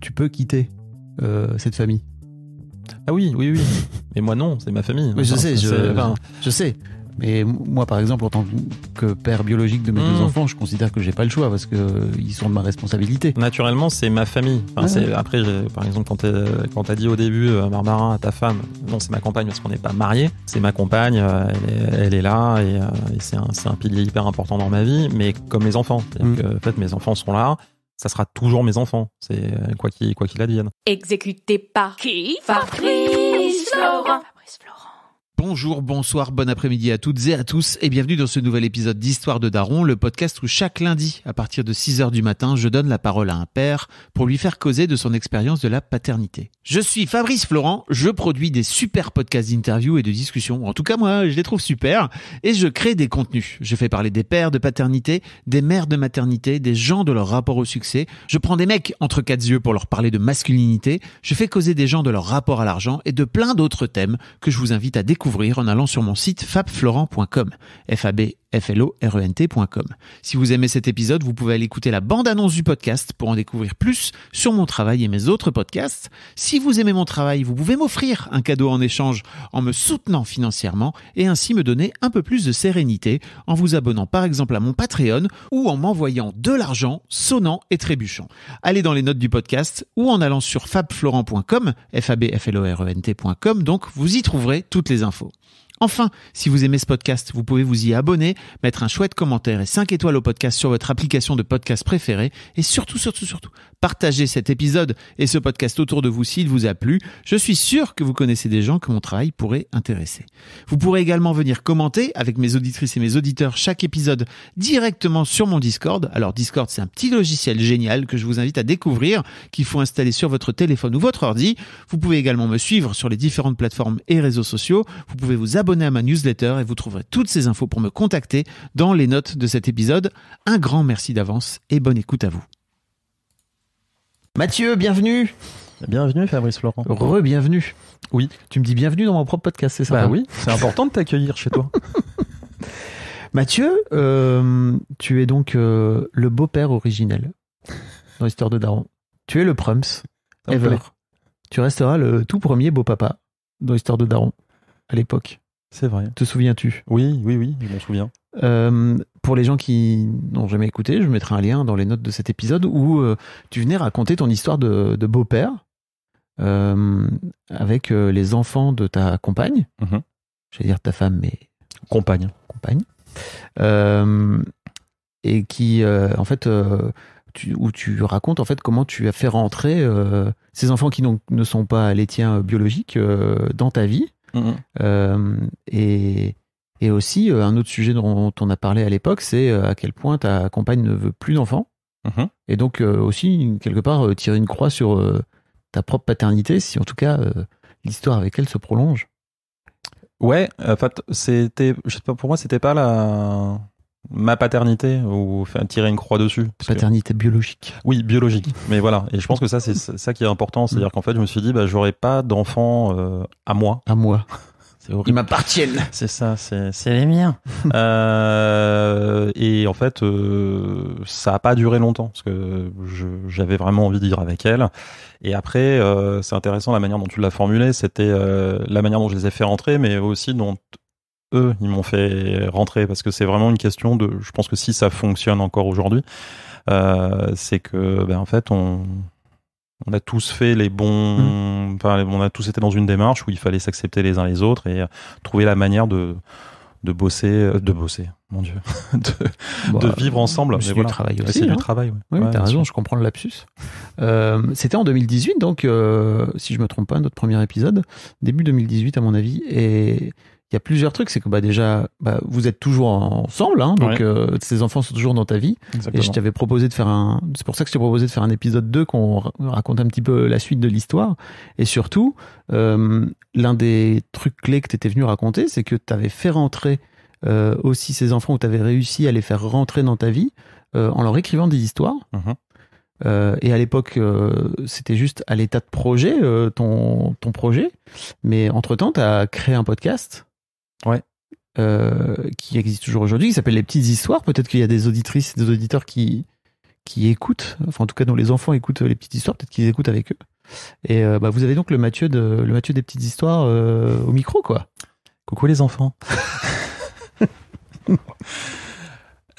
tu peux, quitter euh, cette famille. Ah oui, oui, oui. Mais moi non, c'est ma famille. Oui, je sais, je, sais. Mais moi, par exemple, en tant que père biologique de mes deux hmm. enfants, je considère que j'ai pas le choix parce que euh, ils sont de ma responsabilité. Naturellement, c'est ma famille. Après, par exemple, quand tu as dit au début, euh, à ta femme, non, c'est ma compagne parce qu'on n'est pas mariés. C'est ma compagne, euh, elle, est, là et, c'est un, pilier hyper important dans ma vie. Mais comme mes enfants, hmm. en fait, mes enfants sont là ça sera toujours mes enfants, c'est euh, quoi qu'il quoi advienne. Exécuté par qui Fabrice Florent. Fabrice Florent. Bonjour, bonsoir, bon après-midi à toutes et à tous et bienvenue dans ce nouvel épisode d'Histoire de Daron, le podcast où chaque lundi, à partir de 6h du matin, je donne la parole à un père pour lui faire causer de son expérience de la paternité. Je suis Fabrice Florent, je produis des super podcasts d'interviews et de discussions, en tout cas moi je les trouve super, et je crée des contenus. Je fais parler des pères de paternité, des mères de maternité, des gens de leur rapport au succès, je prends des mecs entre quatre yeux pour leur parler de masculinité, je fais causer des gens de leur rapport à l'argent et de plein d'autres thèmes que je vous invite à découvrir en allant sur mon site fabflorent.com. fab florent.com. Si vous aimez cet épisode, vous pouvez aller écouter la bande-annonce du podcast pour en découvrir plus sur mon travail et mes autres podcasts. Si vous aimez mon travail, vous pouvez m'offrir un cadeau en échange en me soutenant financièrement et ainsi me donner un peu plus de sérénité en vous abonnant par exemple à mon Patreon ou en m'envoyant de l'argent sonnant et trébuchant. Allez dans les notes du podcast ou en allant sur fabflorent.com, f a e donc vous y trouverez toutes les infos. Enfin, si vous aimez ce podcast, vous pouvez vous y abonner, mettre un chouette commentaire et 5 étoiles au podcast sur votre application de podcast préférée et surtout, surtout, surtout, partagez cet épisode et ce podcast autour de vous s'il vous a plu. Je suis sûr que vous connaissez des gens que mon travail pourrait intéresser. Vous pourrez également venir commenter avec mes auditrices et mes auditeurs chaque épisode directement sur mon Discord. Alors Discord, c'est un petit logiciel génial que je vous invite à découvrir qu'il faut installer sur votre téléphone ou votre ordi. Vous pouvez également me suivre sur les différentes plateformes et réseaux sociaux. Vous pouvez vous abonner à ma newsletter et vous trouverez toutes ces infos pour me contacter dans les notes de cet épisode. Un grand merci d'avance et bonne écoute à vous. Mathieu, bienvenue Bienvenue Fabrice Laurent. Re-bienvenue. Oui. Tu me dis bienvenue dans mon propre podcast, c'est ça Bah ah oui, c'est important de t'accueillir chez toi. Mathieu, euh, tu es donc euh, le beau-père originel dans l'histoire de Daron. Tu es le Prums, ever. Tu resteras le tout premier beau-papa dans l'histoire de Daron, à l'époque. C'est vrai. Te souviens-tu Oui, oui, oui, je m'en souviens. Euh, pour les gens qui n'ont jamais écouté, je mettrai un lien dans les notes de cet épisode où euh, tu venais raconter ton histoire de, beau-père euh, avec les enfants de ta compagne. Mm-hmm. Je veux dire ta femme, mais. Compagne. Compagne. et qui, en fait. où tu racontes en fait comment tu as fait rentrer ces enfants qui ne sont pas les tiens biologiques dans ta vie Mhm. Euh, et, et, aussi, euh, un autre sujet dont on a parlé à l'époque, c'est euh, à quel point ta compagne ne veut plus d'enfants. Mhm. Et donc aussi, quelque part, tirer une croix sur ta propre paternité, si en tout cas l'histoire avec elle se prolonge. Ouais, en fait, c'était, je sais pas, pour moi, c'était pas la, ma paternité ou tirer une croix dessus. Paternité biologique. Oui, biologique. Mais voilà, et je pense que ça c'est ça qui est important, c'est-à-dire qu'en fait je me suis dit bah j'aurais pas d'enfants euh, à moi. À moi. Ils m'appartiennent. C'est ça, c'est les miens. euh, et en fait, euh, ça a pas duré longtemps parce que j'avais vraiment envie de vivre avec elle. Et après, euh, c'est intéressant la manière dont tu l'as formulé. C'était la manière dont je les ai fait rentrer, mais aussi dont eux, ils m'ont fait rentrer parce que c'est vraiment une question de. Je pense que si ça fonctionne encore aujourd'hui, euh, c'est que, ben, en fait, on, on a tous fait les bons. Mmh. on a tous été dans une démarche où il fallait s'accepter les uns les autres et euh, trouver la manière de, de bosser, euh, de bosser, mon Dieu, de, de bah, vivre ensemble. C'est du travail aussi. C'est du hein. travail, Oui, t'as raison, je comprends le lapsus. C'était en 2018, donc, si je me trompe pas, notre premier épisode, début 2018 à mon avis, et il y a plusieurs trucs. C'est que bah, déjà, bah, vous êtes toujours ensemble, hein, donc euh, ces enfants sont toujours dans ta vie. Et je t'avais proposé de faire un. C'est pour ça que je t'ai proposé de faire un épisode 2 qu'on raconte un petit peu la suite de l'histoire. Et surtout, euh, l'un des trucs clés que tu étais venu raconter, c'est que tu avais fait rentrer euh, aussi ces enfants, où tu avais réussi à les faire rentrer dans ta vie euh, en leur écrivant des histoires. Mhm. Euh, et à l'époque, euh, c'était juste à l'état de projet, euh, ton, ton projet. Mais entre-temps, tu as créé un podcast Ouais. Euh, qui existe toujours aujourd'hui, qui s'appelle Les Petites Histoires. Peut-être qu'il y a des auditrices, des auditeurs qui, qui écoutent, enfin en tout cas dont les enfants écoutent les petites histoires, peut-être qu'ils écoutent avec eux. Et euh, bah, vous avez donc le Mathieu, de, le Mathieu des Petites Histoires euh, au micro, quoi. Coucou les enfants.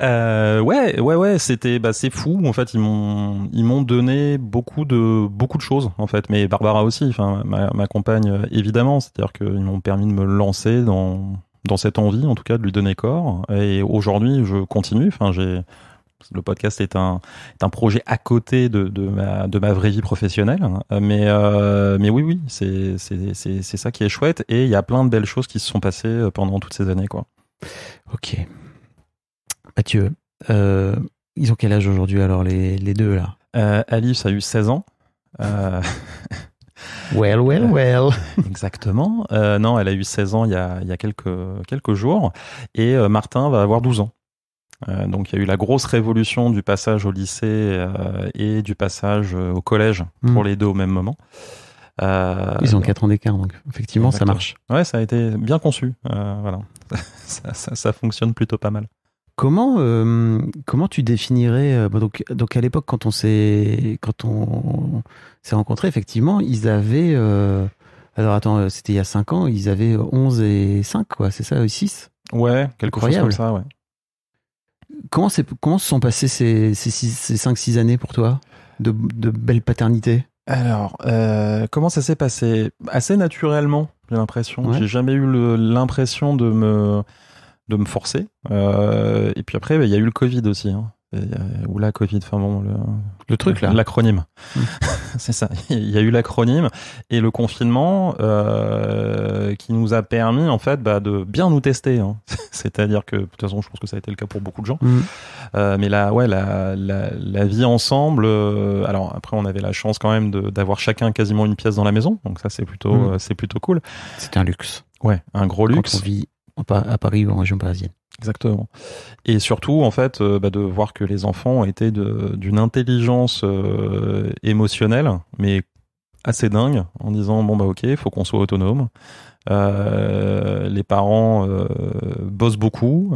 Euh, ouais, ouais, ouais, c'était, bah, c'est fou. En fait, ils m'ont, ils m'ont donné beaucoup de, beaucoup de choses, en fait. Mais Barbara aussi, enfin, ma, compagne, euh, évidemment. C'est-à-dire qu'ils m'ont permis de me lancer dans, dans cette envie, en tout cas, de lui donner corps. Et aujourd'hui, je continue. Enfin, j'ai, le podcast est un, est un projet à côté de, de, ma, de ma vraie vie professionnelle. Mais, euh, mais oui, oui, c'est, c'est, c'est, c'est ça qui est chouette. Et il y a plein de belles choses qui se sont passées euh, pendant toutes ces années, quoi. Ok. Mathieu, euh, ils ont quel âge aujourd'hui alors les, deux là euh, Alice a eu 16 ans. Euh, well, well, well. Exactement. non, elle a eu 16 ans il y a, quelques, jours et Martin va avoir 12 ans. Donc il y a eu la grosse révolution du passage au lycée et du passage au collège pour hmm. les deux au même moment. Ils ont 4 ans d'écart, donc effectivement, ça marche. Ouais, ça a été bien conçu. voilà. ça, fonctionne plutôt pas mal. Comment, euh, comment tu définirais euh, donc, donc à l'époque quand on s'est quand on s'est rencontrés effectivement ils avaient euh, alors attends c'était il y a 5 ans ils avaient 11 et 5 quoi c'est ça 6 ouais quelque ça ouais comment, comment se sont passées ces, ces, 5-6 années pour toi de, de belle paternité alors comment ça s'est passé assez naturellement j'ai l'impression j'ai jamais eu l'impression de me de me forcer. Euh, et puis après, bah, il y a eu le Covid aussi. Hein. Euh, ou la Covid, enfin bon, le, truc là. L'acronyme. Mmh. c'est ça. Il y a eu l'acronyme et le confinement euh, qui nous a permis en fait bah, de bien nous tester. Hein. C'est-à-dire que, de toute façon, je pense que ça a été le cas pour beaucoup de gens. Mmh. mais là, ouais, la, la, vie ensemble. alors après, on avait la chance quand même d'avoir chacun quasiment une pièce dans la maison. Donc ça, c'est plutôt, mmh. c'est plutôt cool. C'était un luxe. Ouais, un gros luxe. on vit à Paris ou en région parisienne. Exactement. Et surtout, en fait, euh, bah, de voir que les enfants étaient été d'une intelligence euh, émotionnelle, mais assez dingue, en disant bon bah ok, il faut qu'on soit autonome. Euh, les parents bossent beaucoup,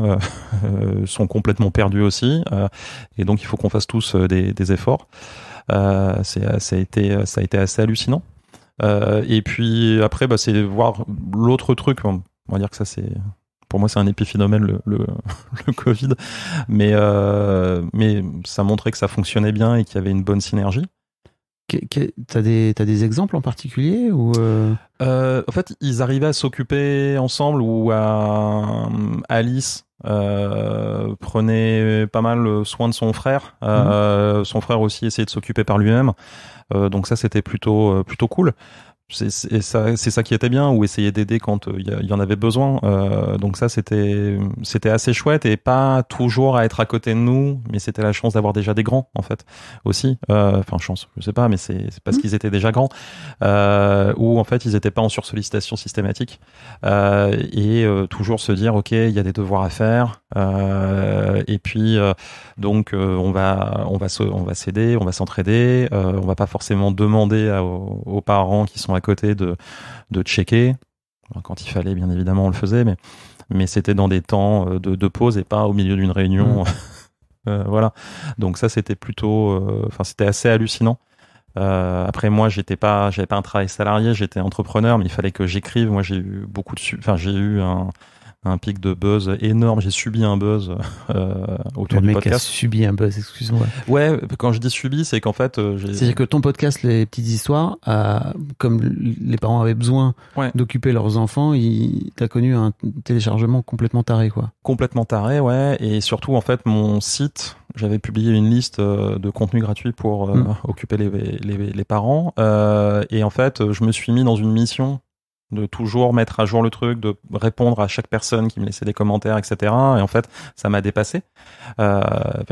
sont complètement perdus aussi, et donc il faut qu'on fasse tous des, des efforts. ça a été, ça a été assez hallucinant. et puis après, bah, c'est voir l'autre truc on va dire que ça c'est pour moi c'est un épiphénomène le, le, le Covid, mais, euh, mais ça montrait que ça fonctionnait bien et qu'il y avait une bonne synergie. T'as des, as des exemples en particulier ou euh? Euh, En fait, ils arrivaient à s'occuper ensemble ou à Alice prenait pas mal soin de son frère. Mhm. Son frère aussi essayait de s'occuper par lui-même. donc ça, c'était plutôt plutôt cool c'est ça, qui était bien, ou essayer d'aider quand euh, il y, en avait besoin. Euh, donc ça, c'était c'était assez chouette et pas toujours à être à côté de nous, mais c'était la chance d'avoir déjà des grands en fait aussi. Euh, enfin chance, je sais pas, mais c'est parce mmh. qu'ils étaient déjà grands ou en fait ils n'étaient pas en sursollicitation systématique et toujours se dire ok, il y a des devoirs à faire. Euh, et puis euh, donc euh, on va on va on va s'aider, on va s'entraider. on va pas forcément demander aux, parents qui sont à côté de de checker. Quand il fallait, bien évidemment, on le faisait, mais mais c'était dans des temps de, de, pause et pas au milieu d'une réunion. Mmh. euh, voilà. Donc ça, c'était plutôt, enfin, c'était assez hallucinant. Euh, après moi, j'étais pas, j'avais pas un travail salarié, j'étais entrepreneur, mais il fallait que j'écrive. Moi, j'ai eu beaucoup de, enfin, j'ai eu un, un pic de buzz énorme. J'ai subi un buzz euh, autour de du podcast. subi un buzz, excuse-moi. Ouais, quand je dis subi, c'est qu'en fait, euh, cest à que ton podcast, les petites histoires, comme les parents avaient besoin d'occuper leurs enfants, il a connu un téléchargement complètement taré, quoi. Complètement taré, ouais. Et surtout, en fait, mon site, j'avais publié une liste euh, de contenus gratuits pour hmm. occuper les, parents. et en fait, je me suis mis dans une mission de toujours mettre à jour le truc, de répondre à chaque personne qui me laissait des commentaires, etc. Et en fait, ça m'a dépassé. Euh,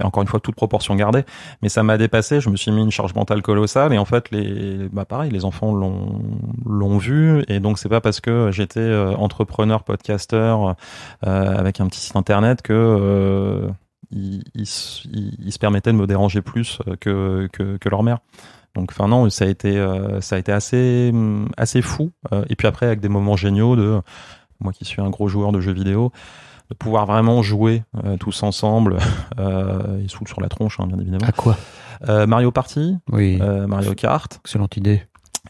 encore une fois, toute proportion gardée, mais ça m'a dépassé. Je me suis mis une charge mentale colossale. Et en fait, les, bah, pareil, les enfants l'ont l'ont vu. Et donc, c'est pas parce que j'étais euh, entrepreneur, podcasteur, euh, avec un petit site internet que ils, se permettaient de me déranger plus que, que leur mère. Donc, enfin non, ça a été, euh, ça a été assez, mm, assez fou. Euh, et puis après, avec des moments géniaux de moi qui suis un gros joueur de jeux vidéo, de pouvoir vraiment jouer euh, tous ensemble et foutent sur la tronche, hein, bien évidemment. À quoi Mario Party, oui. Mario Kart. Excellente idée.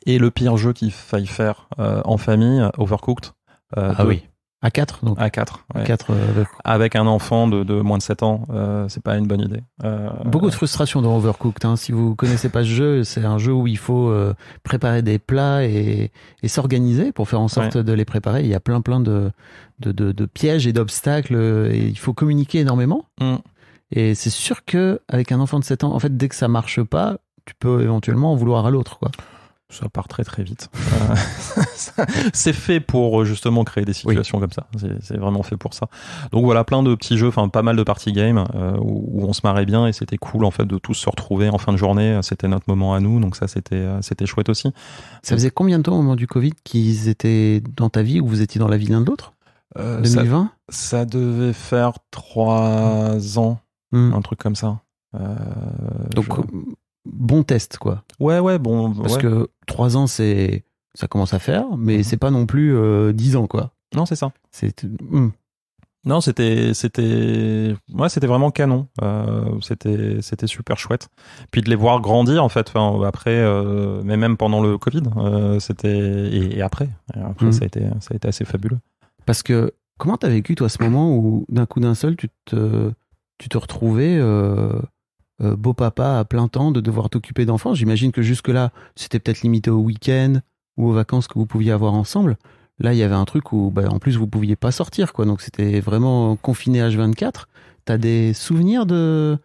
Et le pire jeu qu'il faille faire en famille, Overcooked. ah oui. À 4 donc. À 4. Ouais. Euh, avec un enfant de, de, moins de 7 ans, euh, c'est pas une bonne idée. Euh, Beaucoup de frustration dans Overcooked. Hein. Si vous connaissez pas ce jeu, c'est un jeu où il faut préparer des plats et, et s'organiser pour faire en sorte de les préparer. Il y a plein plein de, de, de, pièges et d'obstacles. Et il faut communiquer énormément. Mm. Et c'est sûr que avec un enfant de 7 ans, en fait, dès que ça marche pas, tu peux éventuellement en vouloir à l'autre, quoi ça part très très vite. Euh, c'est fait pour euh, justement créer des situations comme ça. C'est vraiment fait pour ça. Donc voilà, plein de petits jeux, enfin pas mal de party games euh, où, on se marrait bien et c'était cool en fait de tous se retrouver en fin de journée. C'était notre moment à nous, donc ça c'était c'était chouette aussi. Ça faisait combien de temps au moment du Covid qu'ils étaient dans ta vie ou vous étiez dans la vie l'un de l'autre 2020 ça, devait faire trois mm. ans, mm. un truc comme ça. donc bon test quoi. Ouais ouais bon parce que Trois ans, c'est ça commence à faire, mais mhm. c'est pas non plus euh, dix ans, quoi. Non, c'est ça. C'est hmm. non, c'était c'était ouais, c'était vraiment canon. Euh, c'était c'était super chouette. Puis de les voir grandir en fait. Enfin, après, euh, mais même pendant le Covid, c'était et, après. après, mhm. ça a été ça a été assez fabuleux. Parce que comment t'as vécu toi ce moment où d'un coup d'un seul tu te tu te retrouvais euh, beau papa à plein temps, de devoir t'occuper d'enfants. J'imagine que jusque-là, c'était peut-être limité au week-end ou aux vacances que vous pouviez avoir ensemble. Là, il y avait un truc où, bah, en plus, vous pouviez pas sortir, quoi. Donc, c'était vraiment confiné H24. Tu as des souvenirs de,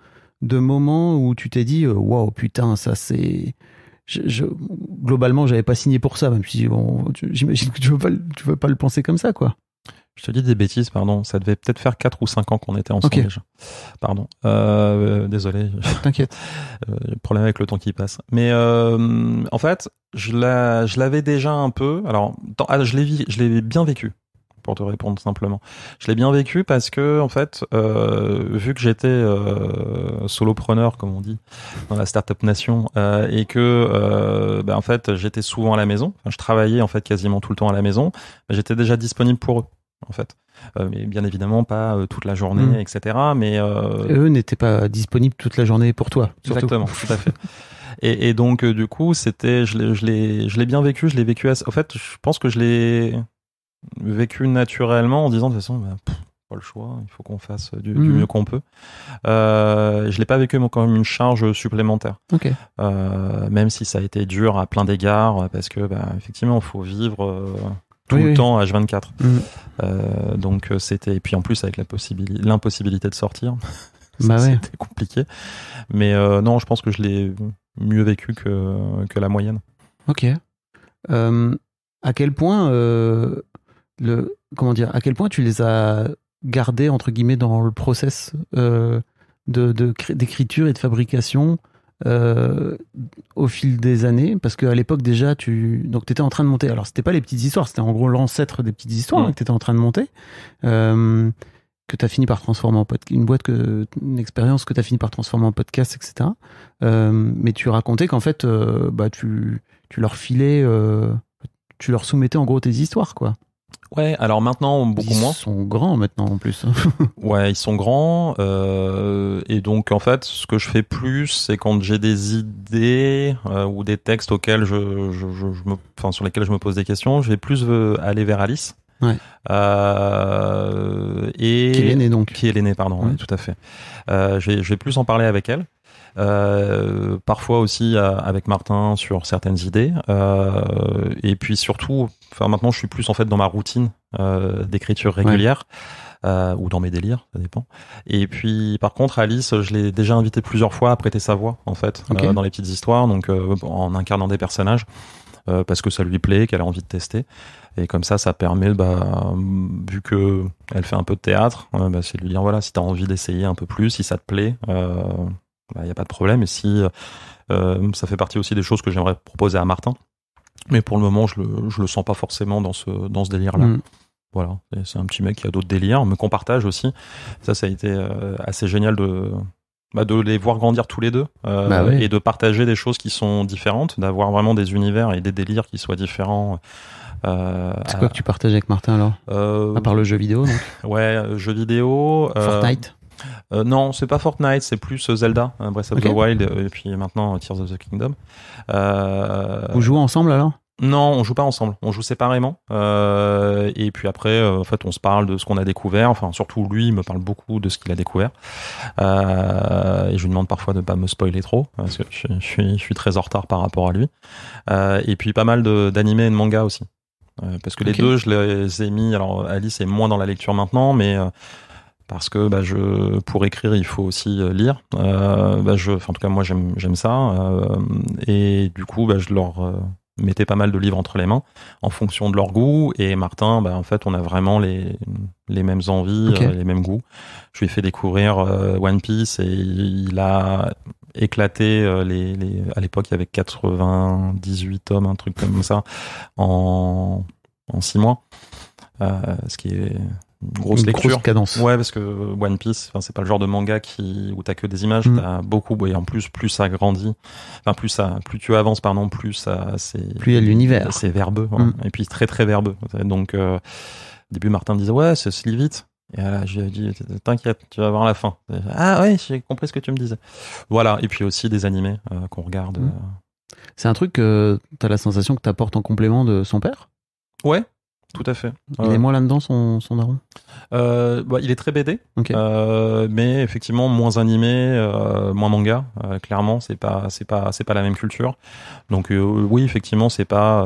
de moments où tu t'es dit, euh, waouh, putain, ça c'est. Globalement, je, globalement, j'avais pas signé pour ça, même si j'imagine que tu veux tu veux pas le penser comme ça, quoi. Je te dis des bêtises, pardon. Ça devait peut-être faire 4 ou 5 ans qu'on était ensemble okay. déjà. Pardon. Euh, désolé. T'inquiète. euh, problème avec le temps qui passe. Mais euh, en fait, je l'avais déjà un peu. Alors, ah, je l'ai bien vécu, pour te répondre simplement. Je l'ai bien vécu parce que, en fait, euh, vu que j'étais euh, solopreneur, comme on dit, dans la Startup Nation, et que, bah, en fait, j'étais souvent à la maison, je travaillais en fait quasiment tout le temps à la maison, j'étais déjà disponible pour eux en fait. Euh, mais bien évidemment, pas euh, toute la journée, mm. etc. Mais euh, eux n'étaient pas disponibles toute la journée pour toi. Exactement, tout à fait. Et, donc, du coup, c'était, je l'ai bien vécu, je l'ai vécu. En fait, je pense que je l'ai vécu naturellement en disant de toute façon, bah, pas le choix, il faut qu'on fasse du, mm. mieux qu'on peut. je l'ai pas vécu comme une charge supplémentaire. même si ça a été dur à plein d'égards, parce que bah, effectivement, faut vivre tout le temps H24. Mm. Euh, donc euh, c'était et puis en plus avec la possibilité l'impossibilité de sortir, bah c'était compliqué. Mais euh, non, je pense que je l'ai mieux vécu que, que la moyenne. Ok. à quel point le comment dire à quel point tu les as gardés entre guillemets dans le process de d'écriture et de fabrication euh, au fil des années Parce qu'à l'époque déjà, tu donc étais en train de monter. Alors, c'était pas les petites histoires, c'était en gros l'ancêtre des petites histoires que tu en train de monter. Euh, que t'as fini par transformer en une boîte que, une expérience que t'as fini par transformer en podcast, etc. Euh, mais tu racontais qu'en fait, bah, tu, tu leur filais, tu leur soumettais en gros tes histoires, quoi. Ouais, alors maintenant beaucoup moins. Ils sont grands maintenant en plus. ouais, ils sont grands euh, et donc en fait, ce que je fais plus, c'est quand j'ai des idées euh, ou des textes auxquels je, me, enfin sur lesquels je me pose des questions, je vais plus euh, aller vers Alice. Ouais. et qui est l'aînée donc. Qui est l'aînée, pardon. tout à fait. je vais plus en parler avec elle. Euh, parfois aussi euh, avec Martin sur certaines idées. Euh, et puis surtout, enfin maintenant je suis plus en fait dans ma routine euh, d'écriture régulière. Euh, ou dans mes délires, ça dépend. Et puis, par contre, Alice, je l'ai déjà invitée plusieurs fois à prêter sa voix, en fait, dans les petites histoires, donc en incarnant des personnages parce que ça lui plaît, qu'elle a envie de tester. Et comme ça, ça permet, bah, mm, vu que elle fait un peu de théâtre, bah, c'est de lui dire voilà, si t'as envie d'essayer un peu plus, si ça te plaît, euh, il bah, n'y a pas de problème. Et si euh, euh, ça fait partie aussi des choses que j'aimerais proposer à Martin, mais pour le moment, je le, le sens pas forcément dans ce, dans ce délire-là. Mm. Voilà, c'est un petit mec qui a d'autres délires, mais qu'on partage aussi. Ça, ça a été euh, assez génial de, bah, de les voir grandir tous les deux bah et de partager des choses qui sont différentes, d'avoir vraiment des univers et des délires qui soient différents. c'est quoi que tu partages avec Martin alors euh, À part le jeu vidéo donc. Ouais, jeu vidéo. Fortnite euh, non, c'est pas Fortnite, c'est plus euh, Zelda, euh, Breath of the Wild, et puis maintenant Tears of the Kingdom. Euh... Vous jouez ensemble alors non, on joue pas ensemble, on joue séparément. et puis après, en fait, on se parle de ce qu'on a découvert. Enfin, surtout lui, il me parle beaucoup de ce qu'il a découvert. et je lui demande parfois de pas me spoiler trop, parce que je, suis, très en retard par rapport à lui. et puis pas mal d'animés et de mangas aussi. parce que les deux, je les ai mis. Alors, Alice est moins dans la lecture maintenant, mais parce que bah, je, pour écrire, il faut aussi euh, lire. Euh, bah, je, en tout cas, moi, j'aime ça. Euh, et du coup, bah, je leur euh, mettais pas mal de livres entre les mains en fonction de leur goût. Et Martin, bah, en fait, on a vraiment les, les mêmes envies, les mêmes goûts. Je lui ai fait découvrir One Piece et il a éclaté les, les à l'époque il y avait 98 tomes un truc comme ça en en six mois ce qui est grosse lecture. cadence. Ouais, parce que One Piece, c'est pas le genre de manga qui où t'as que des images, mm. t'as beaucoup et en plus plus ça grandit, enfin plus ça, plus tu avances pardon, plus ça c'est plus l'univers. C'est verbeux mm. et puis très très verbeux. Donc euh, au début Martin disait ouais, c'est se lit vite. Et là, j'ai dit, t'inquiète, tu vas voir la fin. ah ouais, j'ai compris ce que tu me disais. Voilà. Et puis aussi des animés euh, qu'on regarde. Mm. Euh. C'est un truc que t'as la sensation que t'apportes en complément de son père Ouais, tout à fait. Il est moins là-dedans, son, son euh, bah, Il est très BD, euh, mais effectivement moins animé, euh, moins manga. clairement, c'est pas, c'est pas, c'est pas la même culture. Donc oui, effectivement, c'est pas,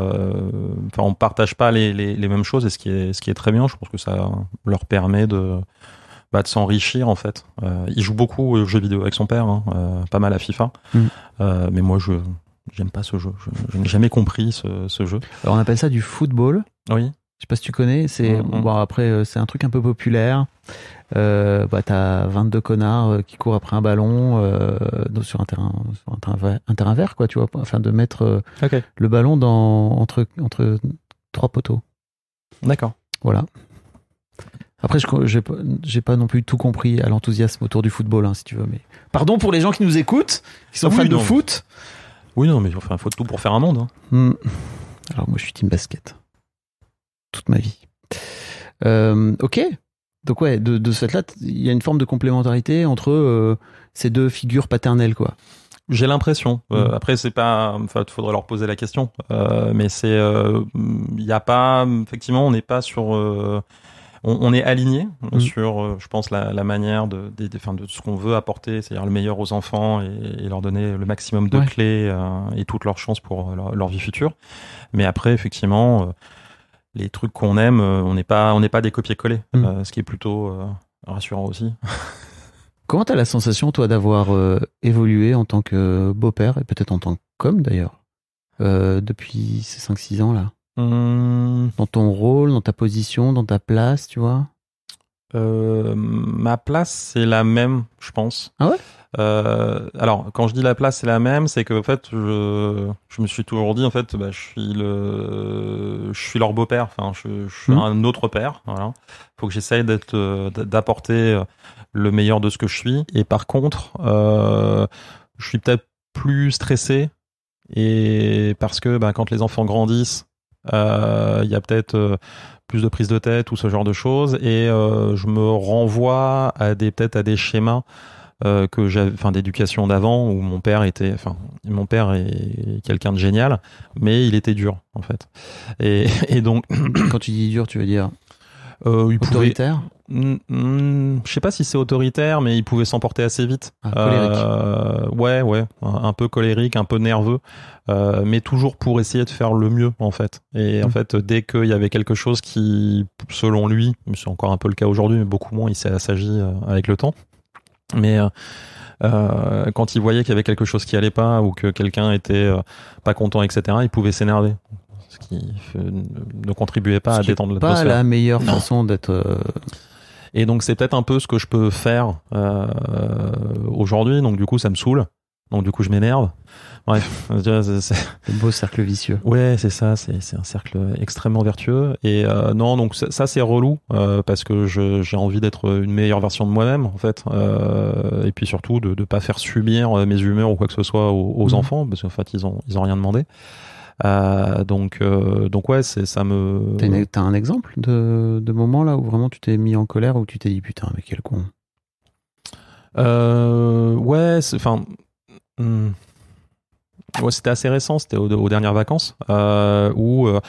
enfin, on partage pas les, les, les, mêmes choses. Et ce qui est, ce qui est très bien, je pense que ça leur permet de, bah, de s'enrichir en fait. il joue beaucoup aux jeux vidéo avec son père, hein, pas mal à FIFA. Mm. mais moi, je, j'aime pas ce jeu. Je, je n'ai jamais compris ce, ce jeu. Alors, on appelle ça du football. Oui. Je sais pas si tu connais. C'est après euh, c'est un truc un peu populaire. Euh, bah t'as 22 connards euh, qui courent après un ballon euh, sur un terrain terrain, vert, quoi, tu vois, afin de mettre le ballon dans entre entre trois poteaux. D'accord. Voilà. Après, je j'ai pas non plus tout compris à l'enthousiasme autour du football, hein, si tu veux. Mais pardon pour les gens qui nous écoutent, qui sont ah fans de foot. Oui, non, mais enfin, faut tout pour faire un monde. Hein. Hmm. Alors moi, je suis team basket toute ma vie. Euh, ok. Donc ouais, de, cette là, il y a une forme de complémentarité entre euh, ces deux figures paternelles, quoi. J'ai l'impression. Euh, mm. Après, c'est pas. Enfin, il faudrait leur poser la question. mais c'est, il n'y a pas. Effectivement, on n'est pas sur on, est aligné mm. sur, je pense, la, manière de, de, ce qu'on veut apporter, c'est-à-dire le meilleur aux enfants et, leur donner le maximum de clés et toutes leurs chances pour leur, vie future. Mais après, effectivement, les trucs qu'on aime, euh, on n'est pas, on n'est pas des copier-coller, mm. euh, ce qui est plutôt euh, rassurant aussi. Comment t'as la sensation, toi, d'avoir évolué en tant que beau-père et peut-être en tant que d'ailleurs depuis ces 5-6 ans là mmh. Dans ton rôle, dans ta position, dans ta place, tu vois ma place, c'est la même, je pense. Ah ouais euh, alors, quand je dis la place c'est la même, c'est que en fait, je, je, me suis toujours dit en fait, bah, je suis le, je suis leur beau-père. Enfin, je, suis mhm. un autre père. Voilà. Faut que j'essaye d'être, euh, d'apporter euh, le meilleur de ce que je suis. Et par contre, euh, je suis peut-être plus stressé et parce que bah, quand les enfants grandissent, euh, il y a peut-être plus de prise de tête ou ce genre de choses et je me renvoie à des peut-être à des schémas. Euh, que j'avais, enfin d'éducation d'avant où mon père était, enfin mon père est quelqu'un de génial, mais il était dur en fait. Et, donc quand tu dis dur, tu veux dire euh, autoritaire. je sais pas si c'est autoritaire, mais il pouvait s'emporter assez vite. Ah, euh, ouais, ouais, un, peu colérique, un peu nerveux, mais toujours pour essayer de faire le mieux en fait. Et en mm. fait, dès qu'il y avait quelque chose qui, selon lui, c'est encore un peu le cas aujourd'hui, mais beaucoup moins, il s'est assagi avec le temps. Mais euh, euh, quand il voyait qu'il y avait quelque chose qui allait pas ou que quelqu'un était euh, pas content, etc., il pouvait s'énerver. Ce qui ne contribuait pas à détendre l'atmosphère. Pas la meilleure façon d'être. Et donc c'est peut-être un peu ce que je peux faire aujourd'hui. Donc du coup ça me saoule. Donc du coup, je m'énerve. Bref, c'est un beau cercle vicieux. Ouais, c'est ça, c'est un cercle extrêmement vertueux. Et euh, non, donc ça, c'est relou euh, parce que j'ai envie d'être une meilleure version de moi-même en fait. Euh, et puis surtout de ne pas faire subir mes humeurs ou quoi que ce soit aux, mhm. enfants parce qu'en fait ils ont ils ont rien demandé. donc donc ouais, ça me. T'as un exemple de, de moment là où vraiment tu t'es mis en colère ou tu t'es dit putain mais quel con. Euh, ouais, enfin, Hmm. c'était assez récent, c'était aux, dernières vacances, euh, où, euh,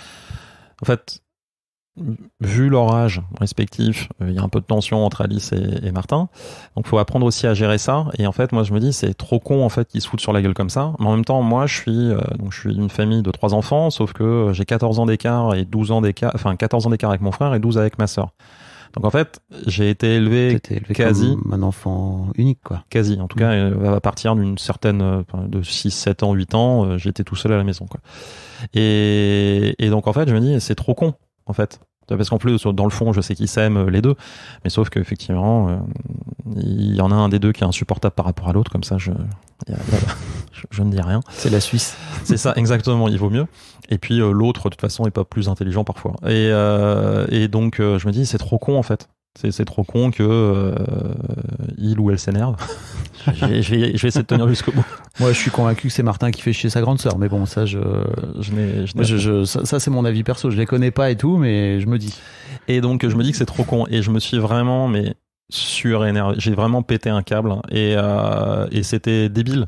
en fait, vu leur âge respectif, euh, il y a un peu de tension entre Alice et, Martin. Donc, il faut apprendre aussi à gérer ça. Et en fait, moi, je me dis, c'est trop con, en fait, qu'ils se foutent sur la gueule comme ça. Mais en même temps, moi, je suis, donc, je suis une famille de trois enfants, sauf que j'ai 14 ans d'écart et 12 ans d'écart, enfin, 14 ans d'écart avec mon frère et 12 avec ma sœur. Donc en fait, j'ai été élevé, quasi comme un enfant unique quoi. Quasi en tout cas à mmh. partir d'une certaine euh, de 6 7 ans, 8 ans, euh, j'étais tout seul à la maison quoi. Et, donc en fait, je me dis c'est trop con en fait. Parce qu'en plus, dans le fond, je sais qu'ils s'aiment euh, les deux, mais sauf qu'effectivement, il y en a un des deux qui est insupportable par rapport à l'autre, comme ça, je je, ne dis rien. C'est la Suisse. C'est ça, exactement, il vaut mieux. Et puis euh, l'autre, de toute façon, est pas plus intelligent parfois. Et, euh, et donc, euh, je me dis, c'est trop con en fait. C'est trop con que il ou elle s'énerve. je, vais, je, vais, essayer de tenir jusqu'au bout. Moi, je suis convaincu que c'est Martin qui fait chier sa grande sœur, mais bon, ça, je, je, je ça, c'est mon avis perso. Je les connais pas et tout, mais je me dis. Et donc, je me dis que c'est trop con. Et je me suis vraiment, mais surénervé. J'ai vraiment pété un câble et, et c'était débile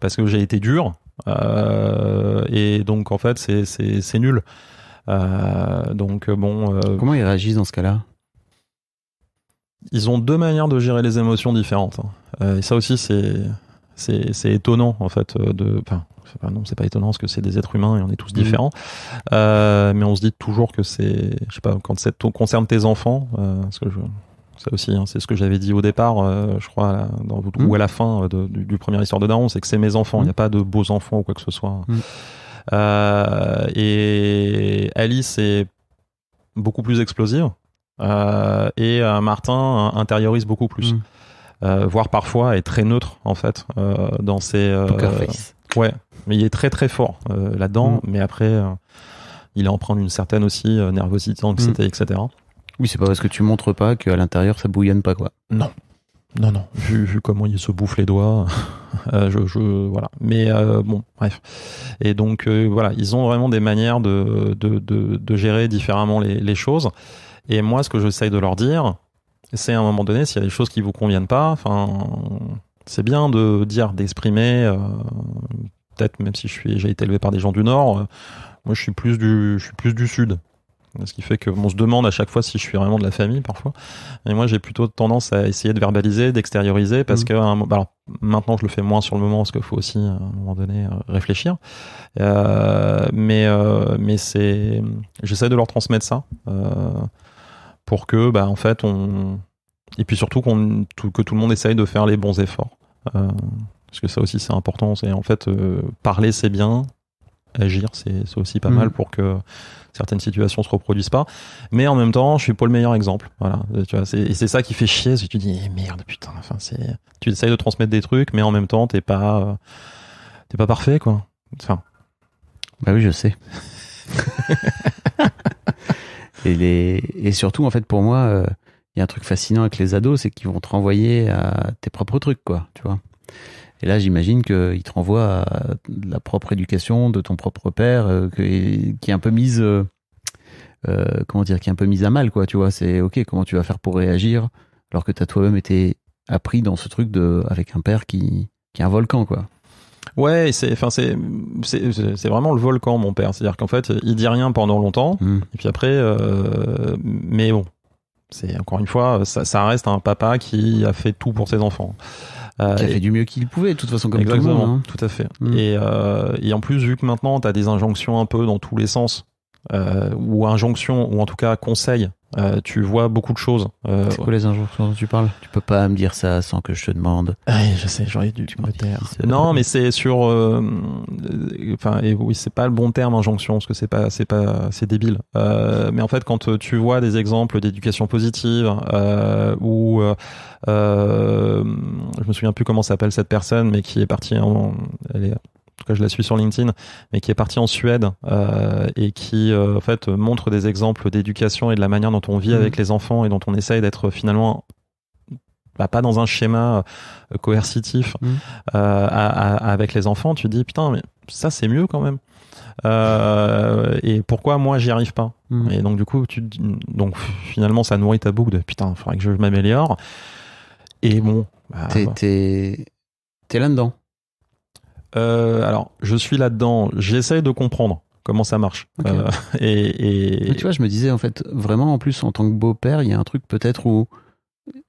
parce que j'ai été dur. Euh, et donc, en fait, c'est nul. Euh, donc, bon. Euh, Comment ils réagissent dans ce cas-là Ils ont deux manières de gérer les émotions différentes. Hein. et ça aussi, c'est étonnant, en fait. De, enfin, non, c'est pas étonnant parce que c'est des êtres humains et on est tous mmh. différents. mais on se dit toujours que c'est. Je sais pas, quand ça concerne tes enfants, parce que je ça aussi. Hein, c'est ce que j'avais dit au départ, euh, je crois, dans, mm. ou à la fin euh, du, premier histoire de Daron, c'est que c'est mes enfants. Il n'y a mm. pas de beaux enfants ou quoi que ce soit. Mm. Euh, et Alice est beaucoup plus explosive et Martin intériorise beaucoup plus. voire parfois est très neutre en fait dans ses ouais mais il est très très fort là-dedans mais après il en train une certaine aussi nervosité anxiété etc oui, c'est pas parce que tu montres pas qu'à l'intérieur ça bouillonne pas quoi. Non. Non, non, vu, vu comment il se bouffe les doigts, euh, je, voilà. Mais euh, bon, bref. Et donc euh, voilà, ils ont vraiment des manières de, de, de, gérer différemment les, choses. Et moi, ce que j'essaye de leur dire, c'est à un moment donné, s'il y a des choses qui vous conviennent pas, enfin, c'est bien de dire, d'exprimer. Euh, peut-être même si je suis, j'ai été élevé par des gens du Nord, moi je suis plus du, je suis plus du Sud. Ce qui fait qu'on se demande à chaque fois si je suis vraiment de la famille parfois. Et moi, j'ai plutôt tendance à essayer de verbaliser, d'extérioriser, parce mmh. que maintenant, je le fais moins sur le moment, parce qu'il faut aussi, à un moment donné, euh, réfléchir. Euh, mais euh, mais c'est, j'essaie de leur transmettre ça pour que, bah, en fait, on et puis surtout qu'on que tout le monde essaye de faire les bons efforts. parce que ça aussi c'est important, c'est en fait parler c'est bien, agir c'est aussi pas mmh. mal pour que certaines situations se reproduisent pas. Mais en même temps, je suis pas le meilleur exemple. Voilà, euh, tu et c'est ça qui fait chier, si tu dis eh, merde, putain, enfin c'est, tu essayes de transmettre des trucs, mais en même temps, t'es pas, euh, t'es pas parfait, quoi. Enfin. Bah oui, je sais. et, surtout, en fait, pour moi, euh, il y a un truc fascinant avec les ados, c'est qu'ils vont te renvoyer à tes propres trucs, quoi. Tu vois. Et là, j'imagine qu'il te renvoie à la propre éducation de ton propre père, euh, qui, qui est un peu mise, euh, euh, comment dire, qui est un peu mise à mal, quoi. Tu vois, c'est ok, comment tu vas faire pour réagir alors que t'as toi-même été appris dans ce truc de avec un père qui, qui est un volcan, quoi. Ouais, c'est enfin c'est c'est vraiment le volcan mon père, c'est-à-dire qu'en fait, il dit rien pendant longtemps hmm. et puis après euh, mais bon, c'est encore une fois ça, ça, reste un papa qui a fait tout pour ses enfants. Euh, a fait du mieux qu'il pouvait, de toute façon, comme tout le monde. Hein. tout à fait. Mm. Et, euh, et, en plus, vu que maintenant, tu as des injonctions un peu dans tous les sens, euh, ou injonctions, ou en tout cas conseils euh, tu vois beaucoup de choses. Euh, c'est quoi les injonctions dont tu parles Tu peux pas me dire ça sans que je te demande. Ah, je sais, j'aurais dû me taire. Non, mais c'est sur. Euh, enfin, oui, c'est pas le bon terme injonction, parce que c'est pas, c'est pas, c'est débile. Euh, mais en fait, quand tu vois des exemples d'éducation positive ou je me souviens plus comment s'appelle cette personne, mais qui est partie en, elle est en tout cas je la suis sur LinkedIn, mais qui est partie en Suède euh, et qui euh, en fait montre des exemples d'éducation et de la manière dont on vit mhm. avec les enfants et dont on essaye d'être finalement bah, pas dans un schéma euh, coercitif mhm. avec les enfants. Tu te dis putain mais ça c'est mieux quand même. et pourquoi moi j'y arrive pas mhm. Et donc du coup, tu, donc finalement, ça nourrit ta boucle de putain, faudrait que je m'améliore. Et bon, bah, t'es là dedans. Euh, alors je suis là-dedans, j'essaye de comprendre comment ça marche. Euh, et, tu vois, je me disais en fait, vraiment en plus en tant que beau-père, il y a un truc peut-être où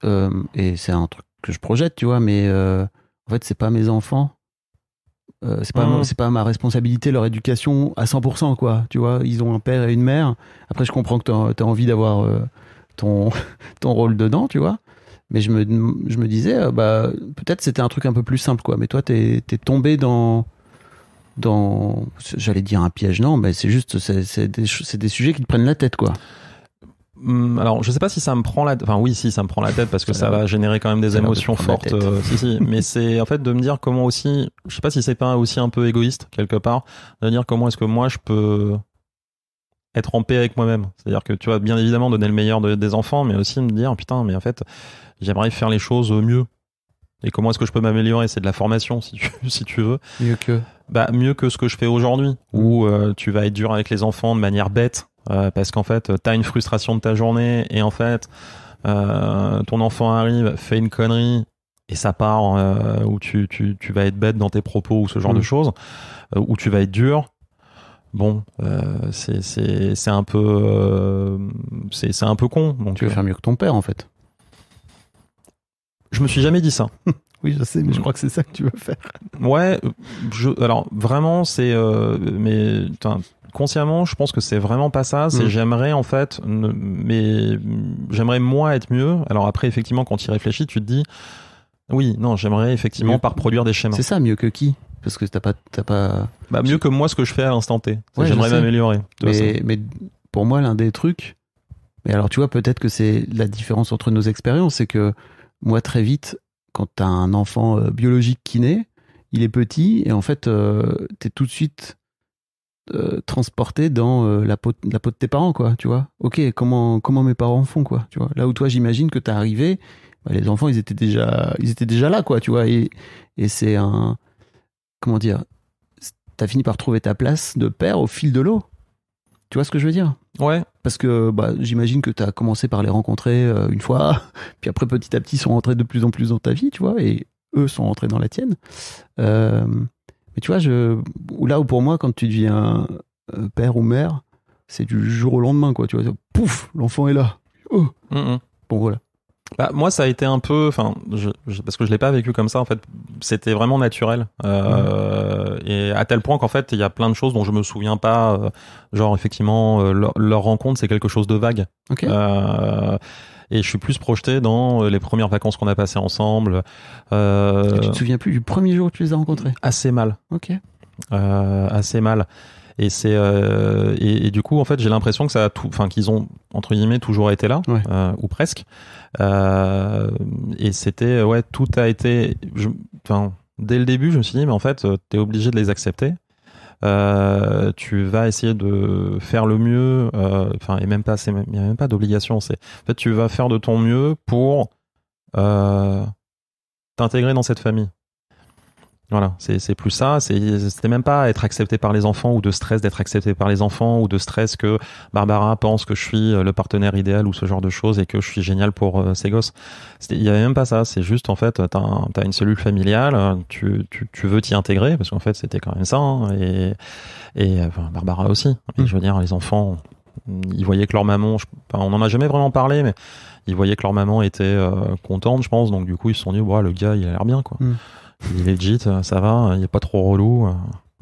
euh, et c'est un truc que je projette, tu vois, mais en fait c'est pas mes enfants. c'est pas mmh. c'est pas ma responsabilité leur éducation à 100% quoi tu vois ils ont un père et une mère après je comprends que tu as, envie d'avoir ton ton rôle dedans tu vois mais je me, je me disais, euh, bah, peut-être c'était un truc un peu plus simple, quoi. Mais toi, t'es tombé dans, dans, j'allais dire un piège, non, mais c'est juste, c'est des, des, sujets qui te prennent la tête, quoi. Hum, alors, je sais pas si ça me prend la, enfin oui, si ça me prend la tête parce que ça, va générer quand même des émotions fortes. Euh, mais c'est en fait de me dire comment aussi, je sais pas si c'est pas aussi un peu égoïste quelque part, de dire comment est-ce que moi je peux être en paix avec moi-même. C'est-à-dire que tu vas bien évidemment donner le meilleur des enfants, mais aussi me dire putain, mais en fait, j'aimerais faire les choses mieux. Et comment est-ce que je peux m'améliorer C'est de la formation, si tu, si tu veux. Mieux que bah, Mieux que ce que je fais aujourd'hui, où mm. euh, tu vas être dur avec les enfants de manière bête, euh, parce qu'en fait, tu as une frustration de ta journée, et en fait, euh, ton enfant arrive, fait une connerie, et ça part où tu, vas être bête dans tes propos ou ce genre de mm. choses, où tu vas être dur, bon, euh, c'est un peu, euh, c'est un peu con. Donc, tu veux faire mieux que ton père, en fait. Je me suis jamais dit ça. oui, je sais, mais je crois que c'est ça que tu veux faire. ouais, alors vraiment, c'est, euh, mais consciemment, je pense que c'est vraiment pas ça. C'est hmm. j'aimerais en fait, mais j'aimerais moi être mieux. Alors après, effectivement, quand tu y réfléchis, tu te dis. Oui, non, j'aimerais effectivement par produire des schémas. C'est ça, mieux que qui parce que t'as pas pas. Bah mieux que moi ce que je fais à l'instant T. J'aimerais m'améliorer. Mais, mais, pour moi l'un des trucs. Mais alors tu vois peut-être que c'est la différence entre nos expériences, c'est que moi très vite quand t'as un enfant euh, biologique qui naît, il est petit et en fait tu euh, t'es tout de suite euh, transporté dans la, peau, la peau de tes parents, quoi, tu vois. Ok, comment, comment mes parents font, quoi, tu vois. Là où toi, j'imagine que t'es arrivé, bah, les enfants, ils étaient déjà, ils étaient déjà là, quoi, tu vois. et c'est un, comment dire, t'as fini par trouver ta place de père au fil de l'eau. Tu vois ce que je veux dire Ouais. Parce que bah, j'imagine que t'as commencé par les rencontrer euh, une fois, puis après petit à petit sont rentrés de plus en plus dans ta vie, tu vois, et eux sont rentrés dans la tienne. Euh, mais tu vois, je, là où pour moi, quand tu deviens euh, père ou mère, c'est du jour au lendemain, quoi. Tu vois, pouf, l'enfant est là. Oh. Bon, voilà. Bah, moi, ça a été un peu, enfin, parce que je l'ai pas vécu comme ça en fait. C'était vraiment naturel euh, mhm. et à tel point qu'en fait, il y a plein de choses dont je me souviens pas. Euh, genre, effectivement, euh, leur, rencontre, c'est quelque chose de vague. et je suis plus projeté dans les premières vacances qu'on a passées ensemble. Euh, tu te souviens plus du premier jour où tu les as rencontrés Assez mal. Ok. assez mal. Et c'est euh, et, du coup en fait j'ai l'impression que ça a tout, enfin qu'ils ont entre guillemets toujours été là euh, ou presque. Euh, et c'était ouais tout a été, enfin dès le début je me suis dit mais en fait es obligé de les accepter. tu vas essayer de faire le mieux, enfin, et même pas, il n'y a même pas d'obligation, c'est, en fait, tu vas faire de ton mieux pour t'intégrer dans cette famille. Voilà, c'est plus ça. C'était même pas être accepté par les enfants ou de stress d'être accepté par les enfants ou de stress que Barbara pense que je suis euh, le partenaire idéal ou ce genre de choses et que je suis génial pour ses euh, gosses. Il y avait même pas ça. C'est juste en fait, t'as as une cellule familiale, tu, tu, tu veux t'y intégrer parce qu'en fait c'était quand même ça. Hein, et et euh, Barbara aussi. Et, mm. je veux dire, les enfants, ils voyaient que leur maman, on en a jamais vraiment parlé, mais ils voyaient que leur maman était contente, je pense. Donc du coup ils se sont dit, le gars il a l'air bien quoi. Mm. Il est legit, euh, ça va, il n'est pas trop relou. Euh,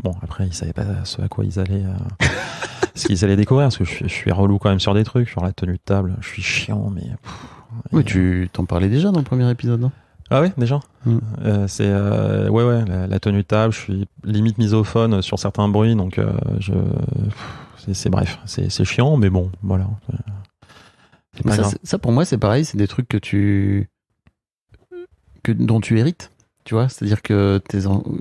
bon, après, ils savaient pas ce à quoi ils allaient, euh, ce qu'ils allaient découvrir, parce que je, suis relou quand même sur des trucs, sur la tenue de table, je suis chiant, mais. oui, tu t'en parlais déjà dans le premier épisode, non ah oui, déjà. Mm. c'est ouais ouais la, tenue de table. Je suis limite misophone sur certains bruits, donc je c'est bref, c'est chiant, mais bon, voilà. ça, ça, pour moi c'est pareil, c'est des trucs que tu que dont tu hérites. Tu vois, c'est-à-dire que